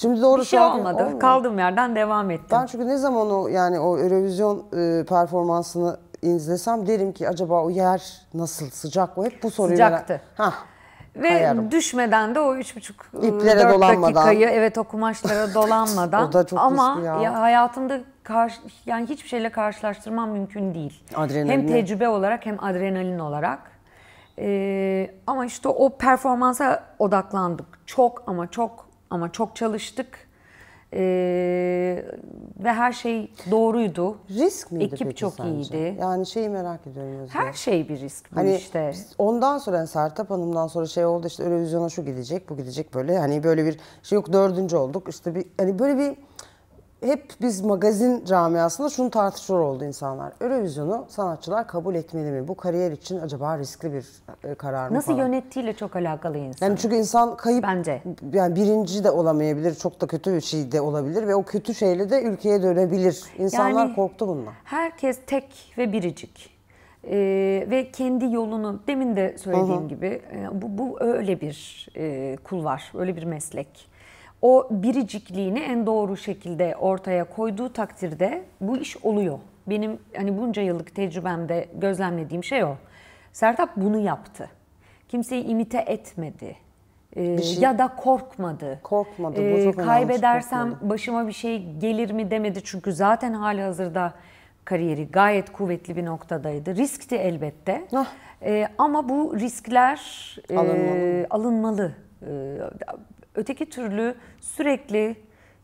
Şimdi doğru bir şey olmadı. Olmuyor. Kaldığım yerden devam ettim. Ben çünkü ne zaman o yani o Eurovision e, performansını izlesem derim ki acaba o yer nasıl sıcak mı? Hep bu soruyu Sıcaktı. Merak... Ve Kayarım. düşmeden de o üç buçuk e, İplere dört dolanmadan. dakikayı evet o kumaşlara dolanmadan. o da çok Ama ya. ya hayatımda karşı, yani hiçbir şeyle karşılaştırmam mümkün değil. Adrenalin. Hem tecrübe olarak hem adrenalin olarak. Ee, ama işte o performansa odaklandık. Çok ama çok ama çok çalıştık. Ee, ve her şey doğruydu. Risk miydi Ekip peki çok sence? iyiydi. Yani şeyi merak ediyorum. Özgür. Her şey bir risk bu hani işte. Ondan sonra yani Sertap Hanım'dan sonra şey oldu işte Eurovision'a şu gidecek, bu gidecek böyle. Hani böyle bir şey yok dördüncü olduk. işte bir hani böyle bir hep biz magazin camiasında şunu tartışıyor oldu insanlar. Eurovision'u sanatçılar kabul etmeli mi? Bu kariyer için acaba riskli bir e, karar mı? Nasıl falan? yönettiğiyle çok alakalı insan. Yani çünkü insan kayıp bence yani birinci de olamayabilir, çok da kötü bir şey de olabilir ve o kötü şeyle de ülkeye dönebilir. İnsanlar yani, korktu bundan. Herkes tek ve biricik. Ee, ve kendi yolunu demin de söylediğim Aha. gibi e, bu, bu öyle bir e, kul var, öyle bir meslek o biricikliğini en doğru şekilde ortaya koyduğu takdirde bu iş oluyor. Benim hani bunca yıllık tecrübemde gözlemlediğim şey o. Sertap bunu yaptı. Kimseyi imite etmedi. Ee, şey, ya da korkmadı. Korkmadı. Bu ee, şey kaybedersem korkmadı. başıma bir şey gelir mi demedi. Çünkü zaten hali hazırda kariyeri gayet kuvvetli bir noktadaydı. Riskti elbette. Ah. Ee, ama bu riskler alınmalı. E, alınmalı. Ee, Öteki türlü sürekli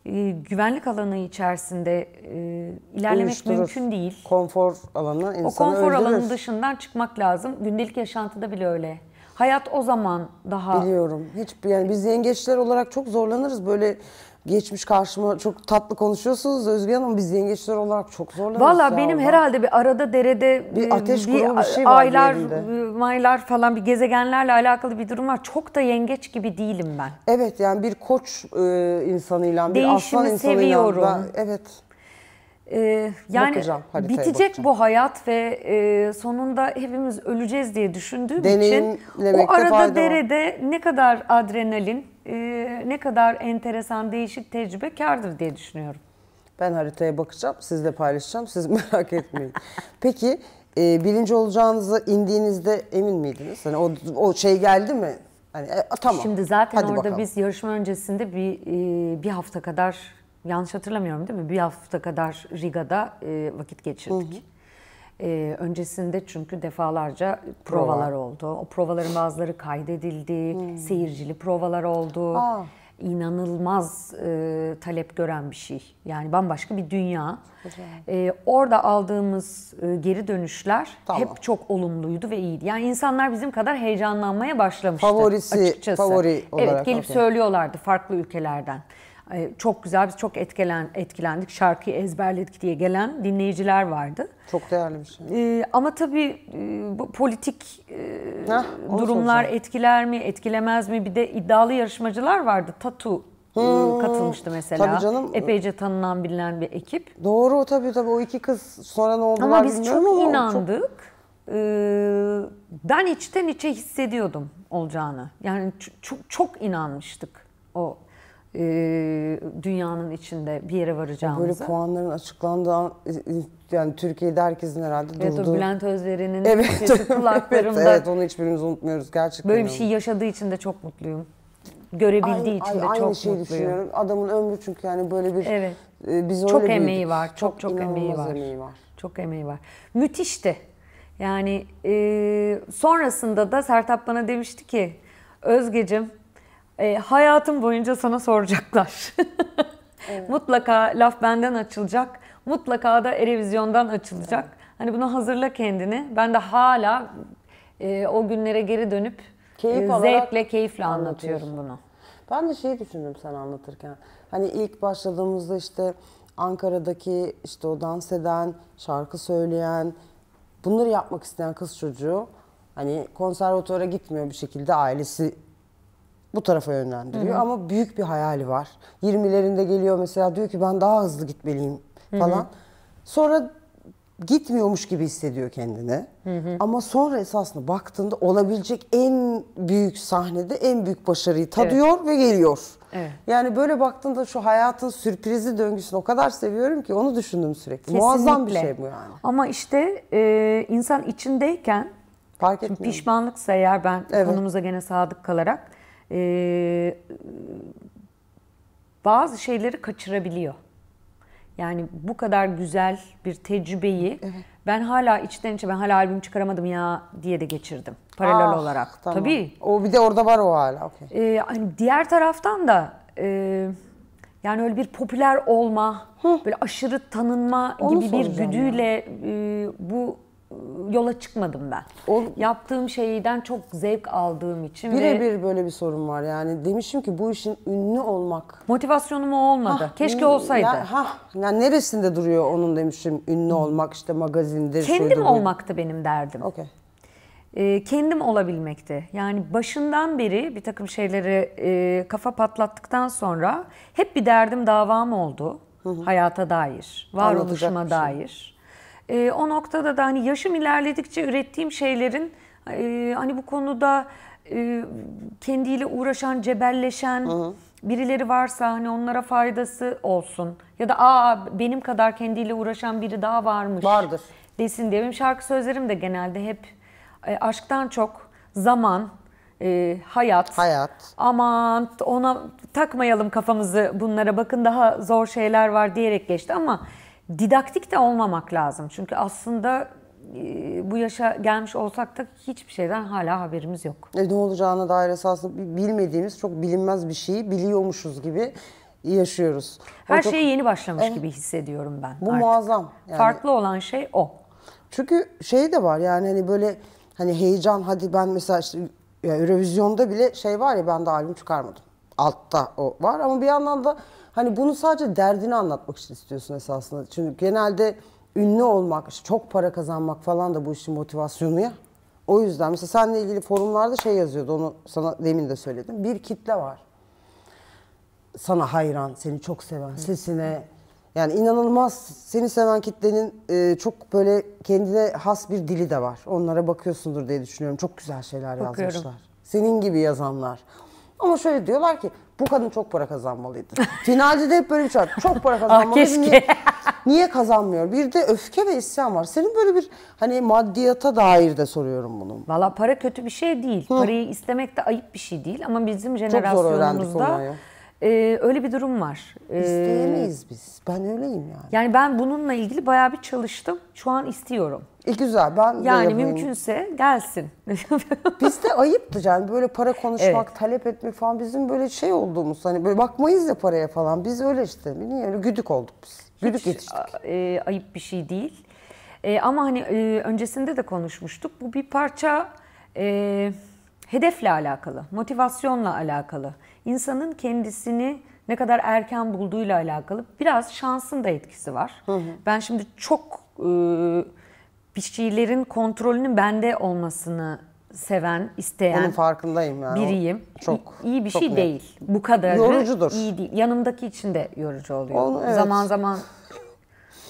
e, güvenlik alanı içerisinde e, ilerlemek Uyuşturur. mümkün değil. Konfor alanı insanı O konfor öldürür. alanının dışından çıkmak lazım. Gündelik yaşantıda bile öyle. Hayat o zaman daha... Biliyorum. Hiç yani biz yengeçler olarak çok zorlanırız böyle geçmiş karşıma çok tatlı konuşuyorsunuz Özge Hanım biz yengeçler olarak çok zorlanıyoruz. Valla benim orada. herhalde bir arada derede bir e, ateş bir, bir şey var aylar e, maylar falan bir gezegenlerle alakalı bir durum var. Çok da yengeç gibi değilim ben. Evet yani bir koç e, insanıyla bir Değişimi aslan insanıyla. seviyorum. Ben, evet. Ee, yani bakacağım, bitecek bu hayat ve e, sonunda hepimiz öleceğiz diye düşündüğüm için o arada derede var. ne kadar adrenalin, e, ne kadar enteresan, değişik, tecrübekardır diye düşünüyorum. Ben haritaya bakacağım, sizle paylaşacağım. Siz merak etmeyin. Peki e, birinci olacağınızı indiğinizde emin miydiniz? Hani o, o şey geldi mi? Hani e, tamam. Şimdi zaten Hadi orada bakalım. biz yarışma öncesinde bir e, bir hafta kadar yanlış hatırlamıyorum değil mi? Bir hafta kadar Riga'da e, vakit geçirdik. Hı hı. E, öncesinde çünkü defalarca provalar Prova. oldu. O provaların bazıları kaydedildi, hmm. seyircili provalar oldu. Aa. İnanılmaz e, talep gören bir şey. Yani bambaşka bir dünya. E, orada aldığımız e, geri dönüşler tamam. hep çok olumluydu ve iyiydi. Yani insanlar bizim kadar heyecanlanmaya başlamıştı Favorisi, açıkçası. Favori olarak. Evet gelip okay. söylüyorlardı farklı ülkelerden çok güzel biz çok etkilen, etkilendik. Şarkıyı ezberledik diye gelen dinleyiciler vardı. Çok değerli bir şey. Ee, ama tabii e, bu politik e, Heh, durumlar etkiler mi, etkilemez mi? Bir de iddialı yarışmacılar vardı. Tatu e, hmm, katılmıştı mesela. Tabii canım. Epeyce tanınan bilinen bir ekip. Doğru tabii tabii o iki kız sonra ne oldu Ama biz çok inandık. Çok... Ee, ben içten içe hissediyordum olacağını. Yani çok, çok inanmıştık o e, dünyanın içinde bir yere varacağımızı. Böyle puanların açıklandığı e, e, yani Türkiye'de herkesin herhalde Evet o Bülent Özveri'nin evet. kulaklarımda. evet, onu hiçbirimiz unutmuyoruz gerçekten. Böyle bir şey yaşadığı için de çok mutluyum. Görebildiği aynı, için de aynı çok şeyi mutluyum. düşünüyorum. Adamın ömrü çünkü yani böyle bir evet. e, biz öyle Çok büyüdük. emeği var. Çok çok, çok emeği, var. emeği var. Çok emeği var. Müthişti. Yani e, sonrasında da Sertap bana demişti ki Özgecim e, hayatım boyunca sana soracaklar. evet. Mutlaka laf benden açılacak. Mutlaka da Erevizyon'dan açılacak. Evet. Hani buna hazırla kendini. Ben de hala e, o günlere geri dönüp Keyif e, zevkle, keyifle anlatıyorum bunu. Ben de şey düşündüm sen anlatırken. Hani ilk başladığımızda işte Ankara'daki işte o dans eden, şarkı söyleyen, bunları yapmak isteyen kız çocuğu hani konservatuara gitmiyor bir şekilde ailesi bu tarafa yönlendiriyor. Hı hı. Ama büyük bir hayali var. 20'lerinde geliyor mesela diyor ki ben daha hızlı gitmeliyim falan. Hı hı. Sonra gitmiyormuş gibi hissediyor kendini. Hı hı. Ama sonra esasında baktığında olabilecek en büyük sahnede en büyük başarıyı tadıyor evet. ve geliyor. Evet. Yani böyle baktığında şu hayatın sürprizi döngüsünü o kadar seviyorum ki onu düşündüm sürekli. Kesinlikle. Muazzam bir şey bu yani. Ama işte e, insan içindeyken Fark etmiyor. Pişmanlıksa eğer ben evet. konumuza gene sadık kalarak e, bazı şeyleri kaçırabiliyor. Yani bu kadar güzel bir tecrübeyi evet. ben hala içten içe ben hala albüm çıkaramadım ya diye de geçirdim paralel ah, olarak. Tamam. Tabii. O bir de orada var o hala. Okay. Ee, hani diğer taraftan da e, yani öyle bir popüler olma, Hı. böyle aşırı tanınma Onu gibi bir güdüyle e, bu yola çıkmadım ben. O, Yaptığım şeyden çok zevk aldığım için ve Birebir böyle bir sorun var yani. Demişim ki bu işin ünlü olmak. motivasyonum o olmadı. Keşke olsaydı. Ya, hah, ya neresinde duruyor onun demişim ünlü olmak işte magazindir. Kendim budur. olmaktı benim derdim. Okey. E, kendim olabilmekti. Yani başından beri bir takım şeyleri e, kafa patlattıktan sonra hep bir derdim davam oldu hayata dair, Anlatacak varoluşuma bir şey. dair. E, o noktada da hani yaşım ilerledikçe ürettiğim şeylerin e, hani bu konuda e, kendiyle uğraşan, cebelleşen hı hı. birileri varsa hani onlara faydası olsun. Ya da aa benim kadar kendiyle uğraşan biri daha varmış. Vardır. Desin diye. Benim şarkı sözlerim de genelde hep e, aşktan çok zaman, e, hayat. Hayat. Aman ona takmayalım kafamızı bunlara bakın daha zor şeyler var diyerek geçti ama Didaktik de olmamak lazım. Çünkü aslında e, bu yaşa gelmiş olsak da hiçbir şeyden hala haberimiz yok. E ne olacağına dair esasında bilmediğimiz çok bilinmez bir şeyi biliyormuşuz gibi yaşıyoruz. Her o çok... şey yeni başlamış evet. Eh. gibi hissediyorum ben. Bu artık. muazzam. Yani... Farklı olan şey o. Çünkü şey de var yani hani böyle hani heyecan hadi ben mesela işte ya Eurovizyon'da bile şey var ya ben de albüm çıkarmadım. Altta o var ama bir yandan da Hani bunu sadece derdini anlatmak için istiyorsun esasında. Çünkü genelde ünlü olmak, çok para kazanmak falan da bu işin motivasyonu ya. O yüzden mesela seninle ilgili forumlarda şey yazıyordu onu sana demin de söyledim. Bir kitle var. Sana hayran, seni çok seven, sesine. Yani inanılmaz seni seven kitlenin e, çok böyle kendine has bir dili de var. Onlara bakıyorsundur diye düşünüyorum. Çok güzel şeyler Bakıyorum. yazmışlar. Senin gibi yazanlar. Ama şöyle diyorlar ki bu kadın çok para kazanmalıydı. Finalde de hep böyle bir şey Çok para ah, kazanmalıydı. ah, keşke. Niye, niye kazanmıyor? Bir de öfke ve isyan var. Senin böyle bir hani maddiyata dair de soruyorum bunu. Valla para kötü bir şey değil. Hı. Parayı istemek de ayıp bir şey değil. Ama bizim Çok zor öğrendik jenerasyonumuzda e, öyle bir durum var. E, İsteyemeyiz biz. Ben öyleyim yani. Yani ben bununla ilgili bayağı bir çalıştım. Şu an istiyorum. E güzel ben Yani yapayım. mümkünse gelsin. Biz de ayıptı yani böyle para konuşmak, Evet. talep etmek falan bizim böyle şey olduğumuz hani böyle bakmayız ya paraya falan. Biz öyle işte niye öyle güdük olduk biz. Güdük yetiştik. A- e, ayıp bir şey değil. E, ama hani e, öncesinde de konuşmuştuk. Bu bir parça e, hedefle alakalı, motivasyonla alakalı insanın kendisini ne kadar erken bulduğuyla alakalı biraz şansın da etkisi var. Hı hı. Ben şimdi çok e, bir şeylerin kontrolünün bende olmasını seven, isteyen Onun farkındayım yani. biriyim. Çok iyi bir çok şey net. değil. Bu kadar yorucudur. iyi değil. Yanımdaki için de yorucu oluyor. Onu, evet. Zaman zaman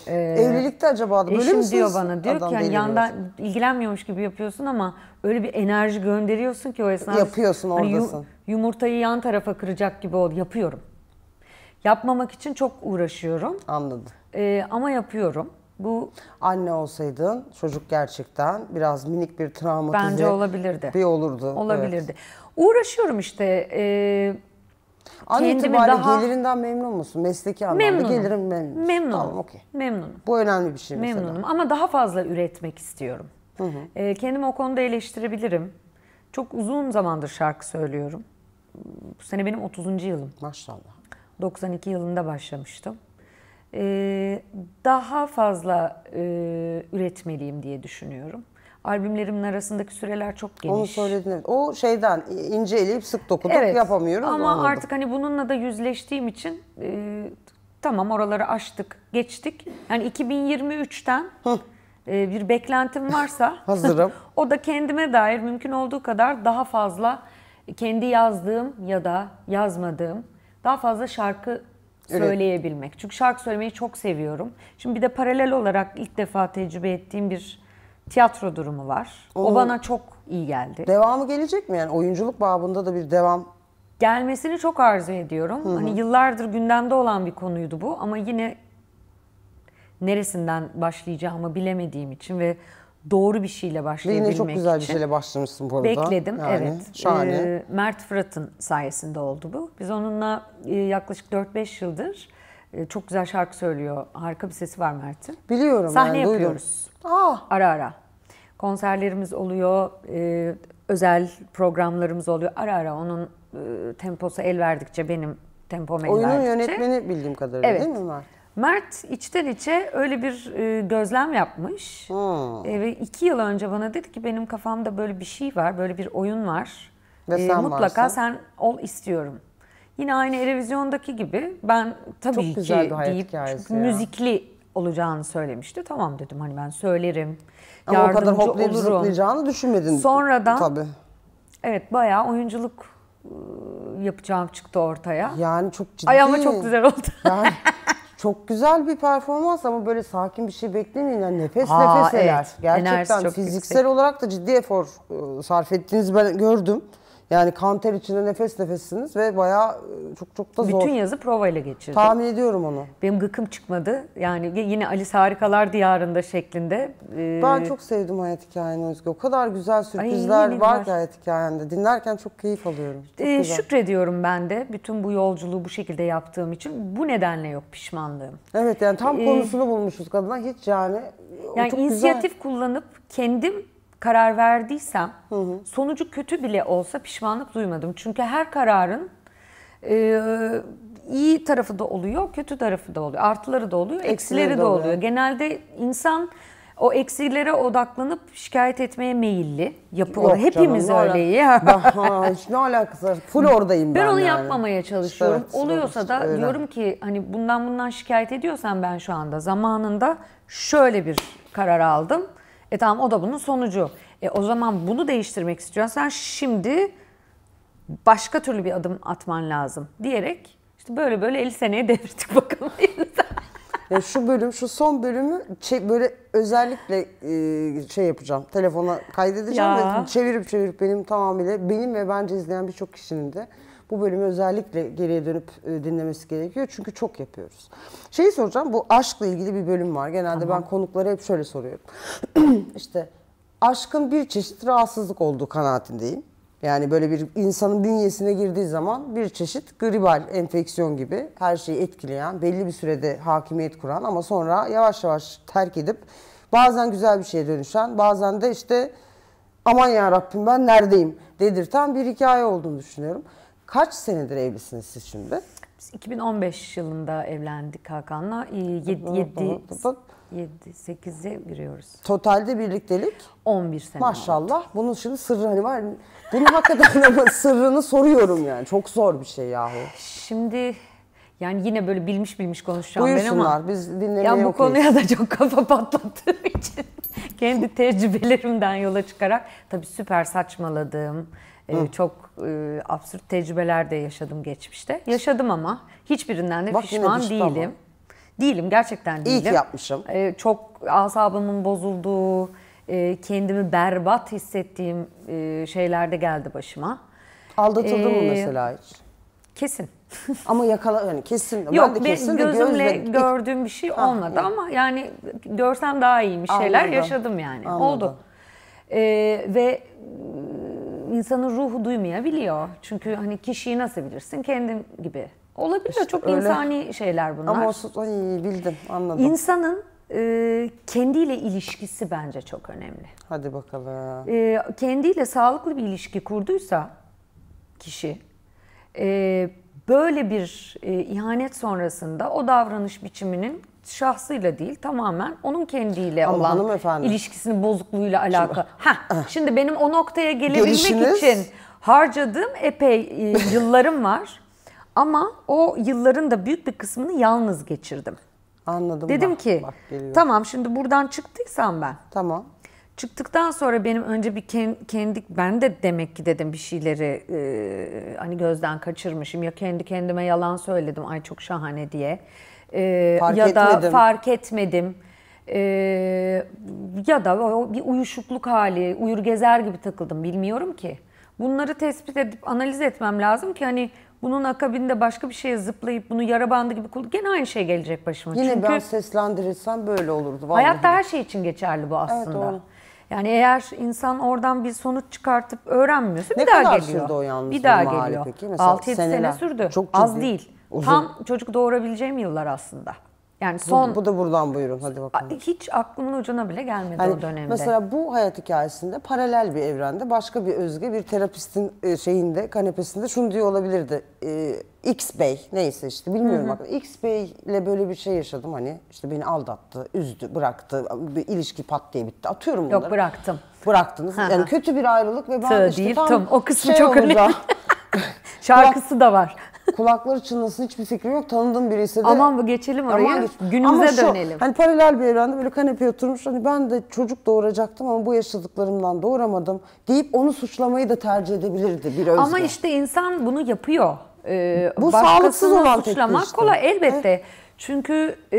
ee, Evlilikte acaba da böyle misiniz? diyor bana diyor ki yani hani yandan ilgilenmiyormuş gibi yapıyorsun ama öyle bir enerji gönderiyorsun ki o esnada. Yapıyorsun hani oradasın. yumurtayı yan tarafa kıracak gibi ol. Yapıyorum. Yapmamak için çok uğraşıyorum. Anladım. Ee, ama yapıyorum. Bu Anne olsaydın çocuk gerçekten biraz minik bir travmatize bence olabilirdi. bir olurdu. Olabilirdi. Evet. Uğraşıyorum işte. Ee, An itibariyle daha... gelirinden memnun musun? Mesleki anlamda memnunum. gelirim memnun. Memnunum. Tamam okey. Memnunum. Bu önemli bir şey mesela. Memnunum ama daha fazla üretmek istiyorum. Hı hı. E, kendimi o konuda eleştirebilirim. Çok uzun zamandır şarkı söylüyorum. Bu sene benim 30. yılım. Maşallah. 92 yılında başlamıştım. E, daha fazla e, üretmeliyim diye düşünüyorum albümlerimin arasındaki süreler çok geniş. Onu söyledin. O şeyden ince eleyip sık dokuduk evet, yapamıyoruz. Ama anladım. artık hani bununla da yüzleştiğim için e, tamam oraları açtık geçtik. Yani 2023'ten e, bir beklentim varsa hazırım. o da kendime dair mümkün olduğu kadar daha fazla kendi yazdığım ya da yazmadığım daha fazla şarkı söyleyebilmek. Evet. Çünkü şarkı söylemeyi çok seviyorum. Şimdi bir de paralel olarak ilk defa tecrübe ettiğim bir tiyatro durumu var. Onun o bana çok iyi geldi. Devamı gelecek mi yani oyunculuk babında da bir devam? Gelmesini çok arzu ediyorum. Hı-hı. Hani yıllardır gündemde olan bir konuydu bu ama yine neresinden başlayacağımı bilemediğim için ve doğru bir şeyle başlayabilmek için. Yine çok güzel bir şeyle başlamışsın bu arada. Bekledim yani, evet. Şahane. Ee, Mert Fırat'ın sayesinde oldu bu. Biz onunla e, yaklaşık 4-5 yıldır ee, çok güzel şarkı söylüyor. Harika bir sesi var Mert'in. Biliyorum Sahne yani, yapıyoruz. Aa. Ah! Ara ara. Konserlerimiz oluyor. E, özel programlarımız oluyor. Ara ara onun e, temposu el verdikçe benim tempom el Oyunun verdikçe. Oyunun yönetmeni bildiğim kadarıyla evet. değil mi Mert? Mert içten içe öyle bir e, gözlem yapmış. Hmm. E, ve iki yıl önce bana dedi ki benim kafamda böyle bir şey var, böyle bir oyun var. Ve e, sen mutlaka varsın. sen ol istiyorum. Yine aynı Erevizyon'daki gibi ben tabii Çok ki deyip çünkü ya. müzikli olacağını söylemişti. Tamam dedim hani ben söylerim. Ama o kadar hoplayıp olurum. zıplayacağını düşünmedin. Sonradan tabii. Evet bayağı oyunculuk ıı, yapacağım çıktı ortaya. Yani çok ciddi. Ay ama çok güzel oldu. Yani çok güzel bir performans ama böyle sakin bir şey beklemeyin. Yani nefes Aa, nefes evet. eğer. Gerçekten fiziksel yüksek. olarak da ciddi efor ıı, sarf ettiğinizi ben gördüm. Yani kan ter içinde nefes nefessiniz ve bayağı e, çok çok da zor. Bütün yazı prova ile geçirdim. Tahmin ediyorum onu. Benim gıkım çıkmadı. Yani yine Alice Harikalar Diyarı'nda şeklinde. Ee... Ben çok sevdim hayat hikayeni Özge. O kadar güzel sürprizler Ay, var ki hayat hikayende. Dinlerken çok keyif alıyorum. Çok ee, Şükrediyorum ben de bütün bu yolculuğu bu şekilde yaptığım için. Bu nedenle yok pişmanlığım. Evet yani tam e, konusunu ee... bulmuşuz kadına. Hiç yani Yani inisiyatif güzel. kullanıp kendim karar verdiysem hı hı. sonucu kötü bile olsa pişmanlık duymadım. Çünkü her kararın e, iyi tarafı da oluyor, kötü tarafı da oluyor. Artıları da oluyor, eksileri, eksileri de, oluyor. oluyor. Genelde insan o eksilere odaklanıp şikayet etmeye meyilli yapı Yok, Hepimiz canım, öyleyiz. Daha hiç ne alakası var? Full oradayım ben. Ben onu yani. yapmamaya çalışıyorum. Evet, Oluyorsa evet, da öyle. diyorum ki hani bundan bundan şikayet ediyorsan ben şu anda zamanında şöyle bir karar aldım. E tamam o da bunun sonucu. E o zaman bunu değiştirmek istiyorsan şimdi başka türlü bir adım atman lazım diyerek işte böyle böyle 50 seneye devirdik bakalım. ya şu bölüm, şu son bölümü şey, böyle özellikle e, şey yapacağım. Telefona kaydedeceğim ya. ve çevirip çevirip benim tamamıyla benim ve bence izleyen birçok kişinin de bu bölümü özellikle geriye dönüp e, dinlemesi gerekiyor. Çünkü çok yapıyoruz. Şeyi soracağım. Bu aşkla ilgili bir bölüm var. Genelde tamam. ben konuklara hep şöyle soruyorum. İşte aşkın bir çeşit rahatsızlık olduğu kanaatindeyim. Yani böyle bir insanın bünyesine girdiği zaman bir çeşit gribal enfeksiyon gibi her şeyi etkileyen, belli bir sürede hakimiyet kuran ama sonra yavaş yavaş terk edip bazen güzel bir şeye dönüşen, bazen de işte aman ya Rabbim ben neredeyim dedirten bir hikaye olduğunu düşünüyorum. Kaç senedir evlisiniz siz şimdi? Biz 2015 yılında evlendik Hakan'la. 7 8'e giriyoruz. Totalde birliktelik 11 sene. Maşallah. Oldu. Bunun şimdi sırrı hani var. Bunu hakikaten ama sırrını soruyorum yani. Çok zor bir şey yahu. Şimdi yani yine böyle bilmiş bilmiş konuşacağım Buyursunlar, ben ama. biz dinlemeye Ya bu konuya da çok kafa patlattığım için kendi tecrübelerimden yola çıkarak tabii süper saçmaladığım, Hı. Ee, çok e, absürt tecrübeler de yaşadım geçmişte. Yaşadım ama hiçbirinden de Bak pişman değilim. Ama. Değilim gerçekten değilim. İyi ki yapmışım. E, çok asabımın bozulduğu, e, kendimi berbat hissettiğim e, şeyler de geldi başıma. Aldatıldın ee, mı mesela hiç? Kesin. ama yakala yani kesin. Yok ben de kesin gözümle de gördüğüm bir şey olmadı yani. ama yani görsem daha iyiymiş şeyler Anladım. yaşadım yani. Anladım. Oldu. Ee, ve insanın ruhu duymayabiliyor. Çünkü hani kişiyi nasıl bilirsin? Kendin gibi. olabilir İşte Çok öyle. insani şeyler bunlar. Ama olsun. Ay bildim anladım. İnsanın e, kendiyle ilişkisi bence çok önemli. Hadi bakalım. E, kendiyle sağlıklı bir ilişki kurduysa kişi e, böyle bir e, ihanet sonrasında o davranış biçiminin şahsıyla değil tamamen onun kendiyle Ama olan ilişkisinin bozukluğuyla alakalı. Şimdi, Heh, ah, ah. şimdi benim o noktaya gelebilmek görüşünüz... için harcadığım epey e, yıllarım var. Ama o yılların da büyük bir kısmını yalnız geçirdim. Anladım. Dedim bak, ki bak, tamam şimdi buradan çıktıysam ben. Tamam. Çıktıktan sonra benim önce bir kendi ben de demek ki dedim bir şeyleri e, hani gözden kaçırmışım ya kendi kendime yalan söyledim ay çok şahane diye e, fark ya etmedim. da fark etmedim e, ya da bir uyuşukluk hali, uyur gezer gibi takıldım bilmiyorum ki. Bunları tespit edip analiz etmem lazım ki hani bunun akabinde başka bir şeye zıplayıp bunu yara bandı gibi kullan gene aynı şey gelecek başıma. Yine Çünkü ben seslendirirsem böyle olurdu. Vallahi. Hayatta her şey için geçerli bu aslında. Evet, doğru. Yani eğer insan oradan bir sonuç çıkartıp öğrenmiyorsa ne bir daha geliyor. Ne kadar sürdü o yalnızlık bir daha geliyor. 6-7 sene sürdü. Çok ciddi. Az değil. Uzun. Tam çocuk doğurabileceğim yıllar aslında. Yani son bu, bu da buradan buyurun hadi bakalım. Hiç aklımın ucuna bile gelmedi yani o dönemde. Mesela bu hayat hikayesinde paralel bir evrende başka bir özge bir terapistin e, şeyinde kanepesinde şunu diyor olabilirdi. Ee, X Bey neyse işte bilmiyorum bak X Bey ile böyle bir şey yaşadım hani işte beni aldattı, üzdü, bıraktı. Bir ilişki pat diye bitti. Atıyorum bunları. Yok bıraktım. Bıraktınız. Ha. Yani kötü bir ayrılık ve ben Tö işte değil, tam, tam o kısmı şey çok olacağım. önemli. Şarkısı da var kulakları çınlasın hiçbir fikri yok. Tanıdığım biri ise de. Aman bu geçelim oraya. Aman geç. Günümüze ama şu, dönelim. Hani paralel bir evrende böyle kanepeye oturmuş. Hani ben de çocuk doğuracaktım ama bu yaşadıklarımdan doğuramadım deyip onu suçlamayı da tercih edebilirdi bir özgür. Ama işte insan bunu yapıyor. Ee, bu sağlıksız olan suçlamak işte. kolay elbette. Evet. Çünkü e,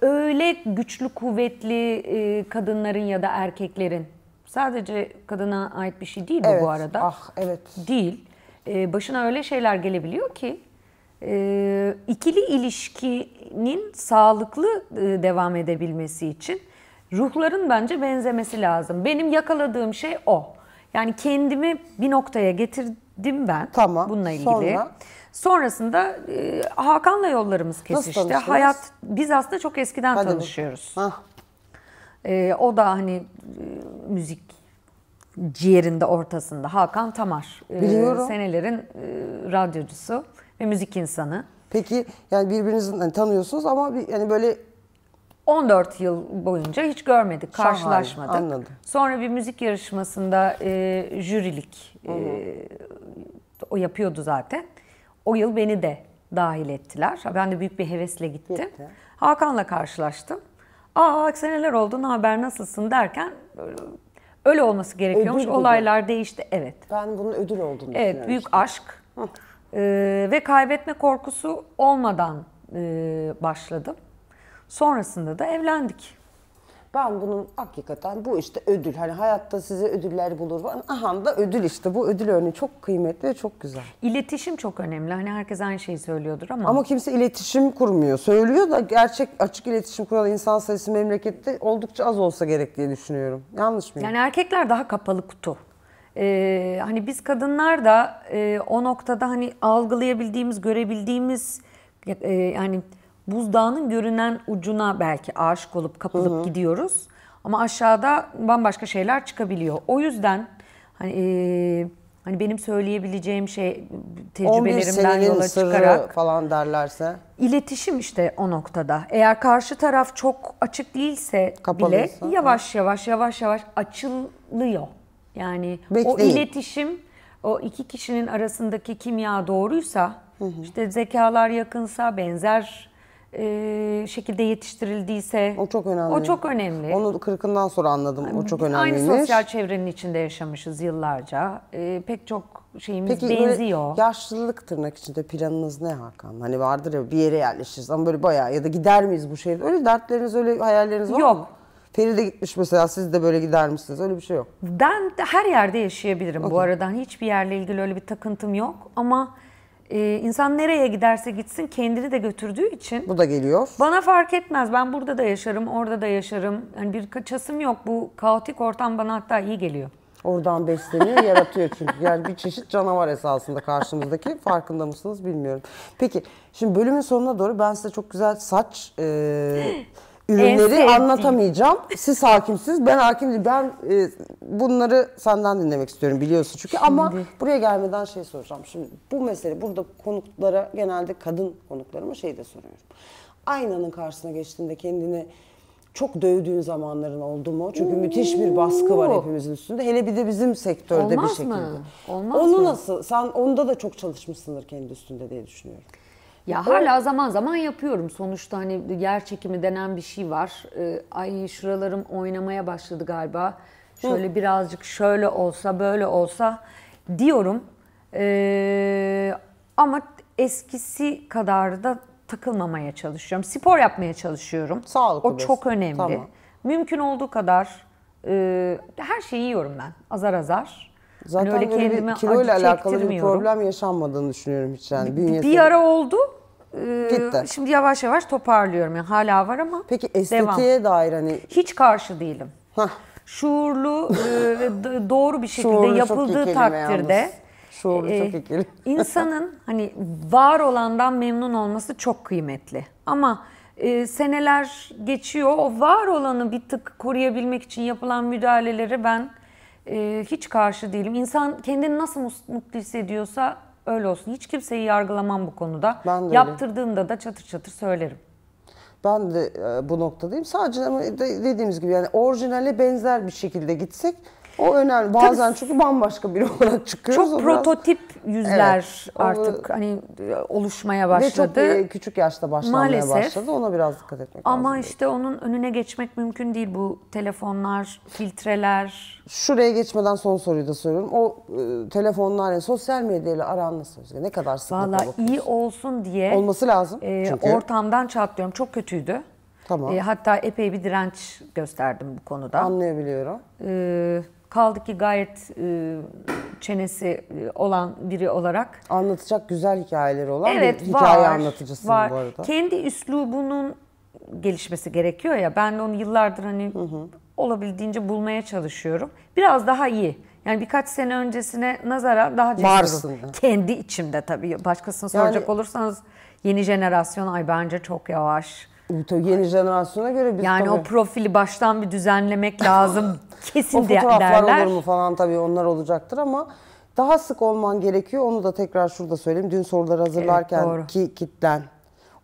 öyle güçlü kuvvetli e, kadınların ya da erkeklerin sadece kadına ait bir şey değil bu evet. bu arada. Ah evet. Değil e, başına öyle şeyler gelebiliyor ki e, ikili ilişkinin sağlıklı e, devam edebilmesi için ruhların bence benzemesi lazım. Benim yakaladığım şey o. Yani kendimi bir noktaya getirdim ben tamam, bununla ilgili. Sonra? Sonrasında e, Hakan'la yollarımız kesişti. Hayat biz aslında çok eskiden Hadi tanışıyoruz. Ee, o da hani e, müzik ciğerinde ortasında Hakan Tamar. E, Biliyorum. E, senelerin e, radyocusu ve müzik insanı. Peki yani birbirinizi hani, tanıyorsunuz ama bir, yani böyle 14 yıl boyunca hiç görmedik, karşılaşmadık. Şahane, anladım. Sonra bir müzik yarışmasında e, jürilik e, o yapıyordu zaten. O yıl beni de dahil ettiler. Ben de büyük bir hevesle gittim. Gitti. Hakan'la karşılaştım. Aa seneler oldu, ne haber, nasılsın derken Öyle olması gerekiyormuş. Ödül gibi. Olaylar değişti. Evet. Ben bunun ödül olduğunu Evet, büyük işte. aşk. Ee, ve kaybetme korkusu olmadan e, başladım. Sonrasında da evlendik. Ben bunun hakikaten bu işte ödül. Hani hayatta size ödüller bulur. Aha da ödül işte. Bu ödül örneği çok kıymetli ve çok güzel. İletişim çok önemli. Hani herkes aynı şeyi söylüyordur ama. Ama kimse iletişim kurmuyor. Söylüyor da gerçek açık iletişim kuran insan sayısı memlekette oldukça az olsa gerek diye düşünüyorum. Yanlış mı? Yani erkekler daha kapalı kutu. Ee, hani biz kadınlar da e, o noktada hani algılayabildiğimiz, görebildiğimiz e, yani buzdağının görünen ucuna belki aşık olup kapılıp Hı-hı. gidiyoruz. Ama aşağıda bambaşka şeyler çıkabiliyor. O yüzden hani e, hani benim söyleyebileceğim şey tecrübelerimden yola çıkarak falan derlerse iletişim işte o noktada. Eğer karşı taraf çok açık değilse Kapalıysa, bile yavaş hı. yavaş yavaş yavaş açılıyor. Yani Bekleyin. o iletişim o iki kişinin arasındaki kimya doğruysa hı hı. işte zekalar yakınsa benzer e, şekilde yetiştirildiyse o çok önemli. O çok önemli. Onu kırkından sonra anladım. O çok önemli. Aynı sosyal çevrenin içinde yaşamışız yıllarca. E, pek çok şeyimiz Peki, benziyor. Peki yaşlılık tırnak içinde planınız ne Hakan? Hani vardır ya bir yere yerleşiriz ama böyle bayağı ya da gider miyiz bu şehirde? Öyle dertleriniz öyle hayalleriniz var Yok. mı? de gitmiş mesela siz de böyle gider misiniz? Öyle bir şey yok. Ben her yerde yaşayabilirim okay. bu aradan Hiçbir yerle ilgili öyle bir takıntım yok ama e, insan nereye giderse gitsin kendini de götürdüğü için. Bu da geliyor. Bana fark etmez. Ben burada da yaşarım, orada da yaşarım. Yani bir kaçasım yok. Bu kaotik ortam bana hatta iyi geliyor. Oradan besleniyor, yaratıyor çünkü. Yani bir çeşit canavar esasında karşımızdaki. Farkında mısınız bilmiyorum. Peki, şimdi bölümün sonuna doğru ben size çok güzel saç... E, ürünleri anlatamayacağım. Siz hakimsiniz, ben hakim değilim. Ben e, bunları senden dinlemek istiyorum biliyorsun çünkü şimdi... ama buraya gelmeden şey soracağım. Şimdi bu mesele burada konuklara genelde kadın konuklarıma şey de soruyorum. Aynanın karşısına geçtiğinde kendini çok dövdüğün zamanların oldu mu? Çünkü Oo. müthiş bir baskı var hepimizin üstünde. Hele bir de bizim sektörde Olmaz bir şekilde. Mı? Olmaz Onu mı? nasıl? Sen onda da çok çalışmışsındır kendi üstünde diye düşünüyorum. Ya hala o... zaman zaman yapıyorum. Sonuçta hani yer çekimi denen bir şey var. Ee, ay şuralarım oynamaya başladı galiba. Şöyle Hı. birazcık şöyle olsa böyle olsa diyorum. Ee, ama eskisi kadar da takılmamaya çalışıyorum. Spor yapmaya çalışıyorum. Sağlıklı. O çok önemli. Tamam. Mümkün olduğu kadar e, her şeyi yiyorum ben. Azar azar. Hani Zaten hani öyle, öyle kendime bir ile alakalı bir problem yaşanmadığını düşünüyorum hiç yani. Bir, bir ara oldu Gitti. Ee, şimdi yavaş yavaş toparlıyorum. Yani hala var ama Peki estetiğe devam. dair hani... Hiç karşı değilim. Hah. Şuurlu e, ve doğru bir şekilde Şuurlu yapıldığı takdirde... Şuurlu e, çok insanın hani var olandan memnun olması çok kıymetli. Ama e, seneler geçiyor. O var olanı bir tık koruyabilmek için yapılan müdahaleleri ben e, hiç karşı değilim. İnsan kendini nasıl mutlu hissediyorsa öyle olsun. Hiç kimseyi yargılamam bu konuda. Ben de Yaptırdığında öyle. da çatır çatır söylerim. Ben de e, bu noktadayım. Sadece ama dediğimiz gibi yani orijinale benzer bir şekilde gitsek o önemli. Bazen Tabii, çünkü bambaşka biri olarak çıkıyoruz. Çok prototip biraz... yüzler evet, artık o... hani oluşmaya başladı. Ve çok e, küçük yaşta başlamaya Maalesef. başladı. Ona biraz dikkat etmek Ama lazım. Ama işte onun önüne geçmek mümkün değil bu telefonlar, filtreler. Şuraya geçmeden son soruyu da soruyorum. O e, telefonlar, yani sosyal medyayla aran nasıl? Ne kadar sıkıntı? Valla iyi olsun diye. Olması lazım. E, çünkü. Ortamdan çatlıyorum. Çok kötüydü. Tamam. E, hatta epey bir direnç gösterdim bu konuda. Anlayabiliyorum. Ee, Kaldı ki gayet e, çenesi e, olan biri olarak. Anlatacak güzel hikayeleri olan evet, bir hikaye var, anlatıcısın var. bu arada. Kendi üslubunun gelişmesi gerekiyor ya. Ben de onu yıllardır hani hı hı. olabildiğince bulmaya çalışıyorum. Biraz daha iyi. Yani birkaç sene öncesine nazara daha cesurum. Varsın. Kendi içimde tabii. Başkasına yani, soracak olursanız yeni jenerasyon ay bence çok yavaş To yeni jenerasyona göre biz Yani tabii, o profili baştan bir düzenlemek lazım. Kesin o fotoğraflar derler. olur mu falan tabii onlar olacaktır ama daha sık olman gerekiyor. Onu da tekrar şurada söyleyeyim. Dün soruları hazırlarken evet, ki kitlen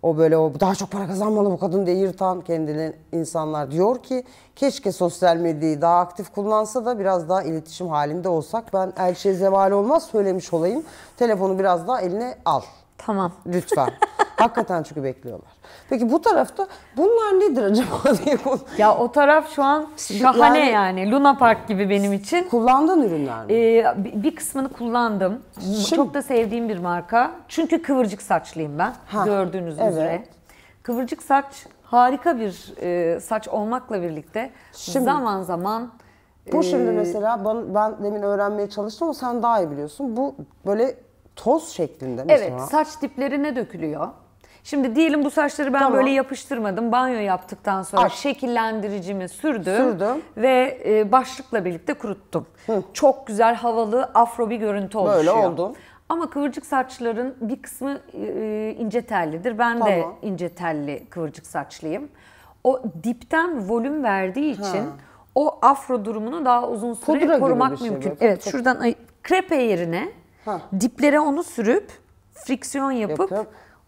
o böyle o daha çok para kazanmalı bu kadın diye yırtan kendini insanlar diyor ki keşke sosyal medyayı daha aktif kullansa da biraz daha iletişim halinde olsak ben elçiye zeval olmaz söylemiş olayım. Telefonu biraz daha eline al. Tamam. Lütfen. Hakikaten çünkü bekliyorlar. Peki bu tarafta bunlar nedir acaba diye konu. Ya o taraf şu an şahane yani, yani. Luna Park gibi benim için. Kullandın ürünler mi? Ee, bir kısmını kullandım. Şimdi, Çok da sevdiğim bir marka. Çünkü kıvırcık saçlıyım ben. Ha, gördüğünüz evet. üzere. Kıvırcık saç harika bir e, saç olmakla birlikte Şimdi, zaman zaman bu şimdi ee, mesela ben, ben demin öğrenmeye çalıştım ama sen daha iyi biliyorsun. Bu böyle Toz şeklinde mi? Evet, saç diplerine dökülüyor. Şimdi diyelim bu saçları ben tamam. böyle yapıştırmadım. Banyo yaptıktan sonra At. şekillendiricimi sürdüm. Sürdüm. Ve e, başlıkla birlikte kuruttum. Hı. Çok güzel havalı afro bir görüntü oluşuyor. Böyle oldu. Ama kıvırcık saçların bir kısmı e, e, ince tellidir. Ben tamam. de ince telli kıvırcık saçlıyım. O dipten volüm verdiği için ha. o afro durumunu daha uzun süre korumak şey mümkün. Şey evet, şuradan krep yerine Ha. Diplere onu sürüp friksiyon yapıp Yapıp.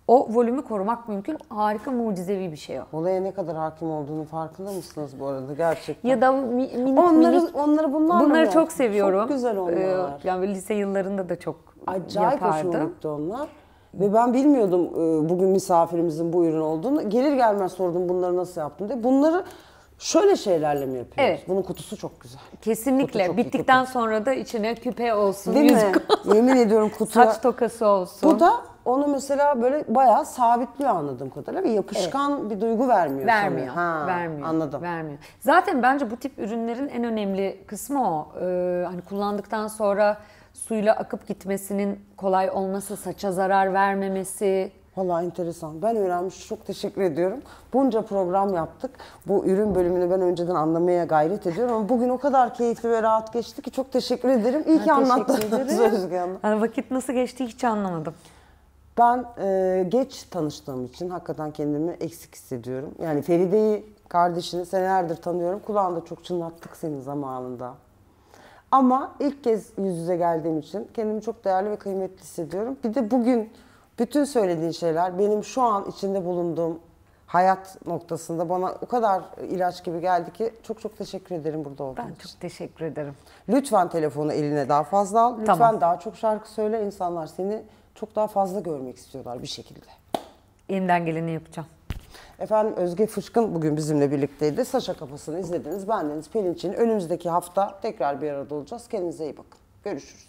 o volümü korumak mümkün. Harika mucizevi bir şey o. Olaya ne kadar hakim olduğunu farkında mısınız bu arada gerçekten? Ya da mi- minik onları, minik onları bunlarla mı bunları çok seviyorum. Çok güzel onlar. Ee, yani böyle lise yıllarında da çok Acayip hoşuma yapardım. gitti onlar. Ve ben bilmiyordum e, bugün misafirimizin bu ürün olduğunu. Gelir gelmez sordum bunları nasıl yaptın diye. Bunları Şöyle şeylerle mi yapıyoruz? Evet. Bunun kutusu çok güzel. Kesinlikle. Kutu çok Bittikten kutu. sonra da içine küpe olsun, Değil mi? Yemin ediyorum kutu. Saç tokası olsun. Bu da onu mesela böyle bayağı sabitliyor anladığım kadarıyla ve yapışkan evet. bir duygu vermiyor. Vermiyor. Ha, vermiyor. Anladım. Vermiyor. Zaten bence bu tip ürünlerin en önemli kısmı o. Ee, hani kullandıktan sonra suyla akıp gitmesinin kolay olması, saça zarar vermemesi, Valla enteresan. Ben öğrenmiş çok teşekkür ediyorum. Bunca program yaptık. Bu ürün bölümünü ben önceden anlamaya gayret ediyorum. Ama bugün o kadar keyifli ve rahat geçti ki çok teşekkür ederim. İyi ki anlattınız Özge Hanım. Yani vakit nasıl geçti hiç anlamadım. Ben e, geç tanıştığım için hakikaten kendimi eksik hissediyorum. Yani Feride'yi kardeşini senelerdir tanıyorum. Kulağında çok çınlattık senin zamanında. Ama ilk kez yüz yüze geldiğim için kendimi çok değerli ve kıymetli hissediyorum. Bir de bugün bütün söylediğin şeyler benim şu an içinde bulunduğum hayat noktasında bana o kadar ilaç gibi geldi ki çok çok teşekkür ederim burada olduğun Ben için. çok teşekkür ederim. Lütfen telefonu eline daha fazla al. Lütfen Tamam. daha çok şarkı söyle. İnsanlar seni çok daha fazla görmek istiyorlar bir şekilde. Elimden geleni yapacağım. Efendim Özge Fışkın bugün bizimle birlikteydi. Saşa Kafası'nı izlediniz. Bendeniz Pelin Çin. Önümüzdeki hafta tekrar bir arada olacağız. Kendinize iyi bakın. Görüşürüz.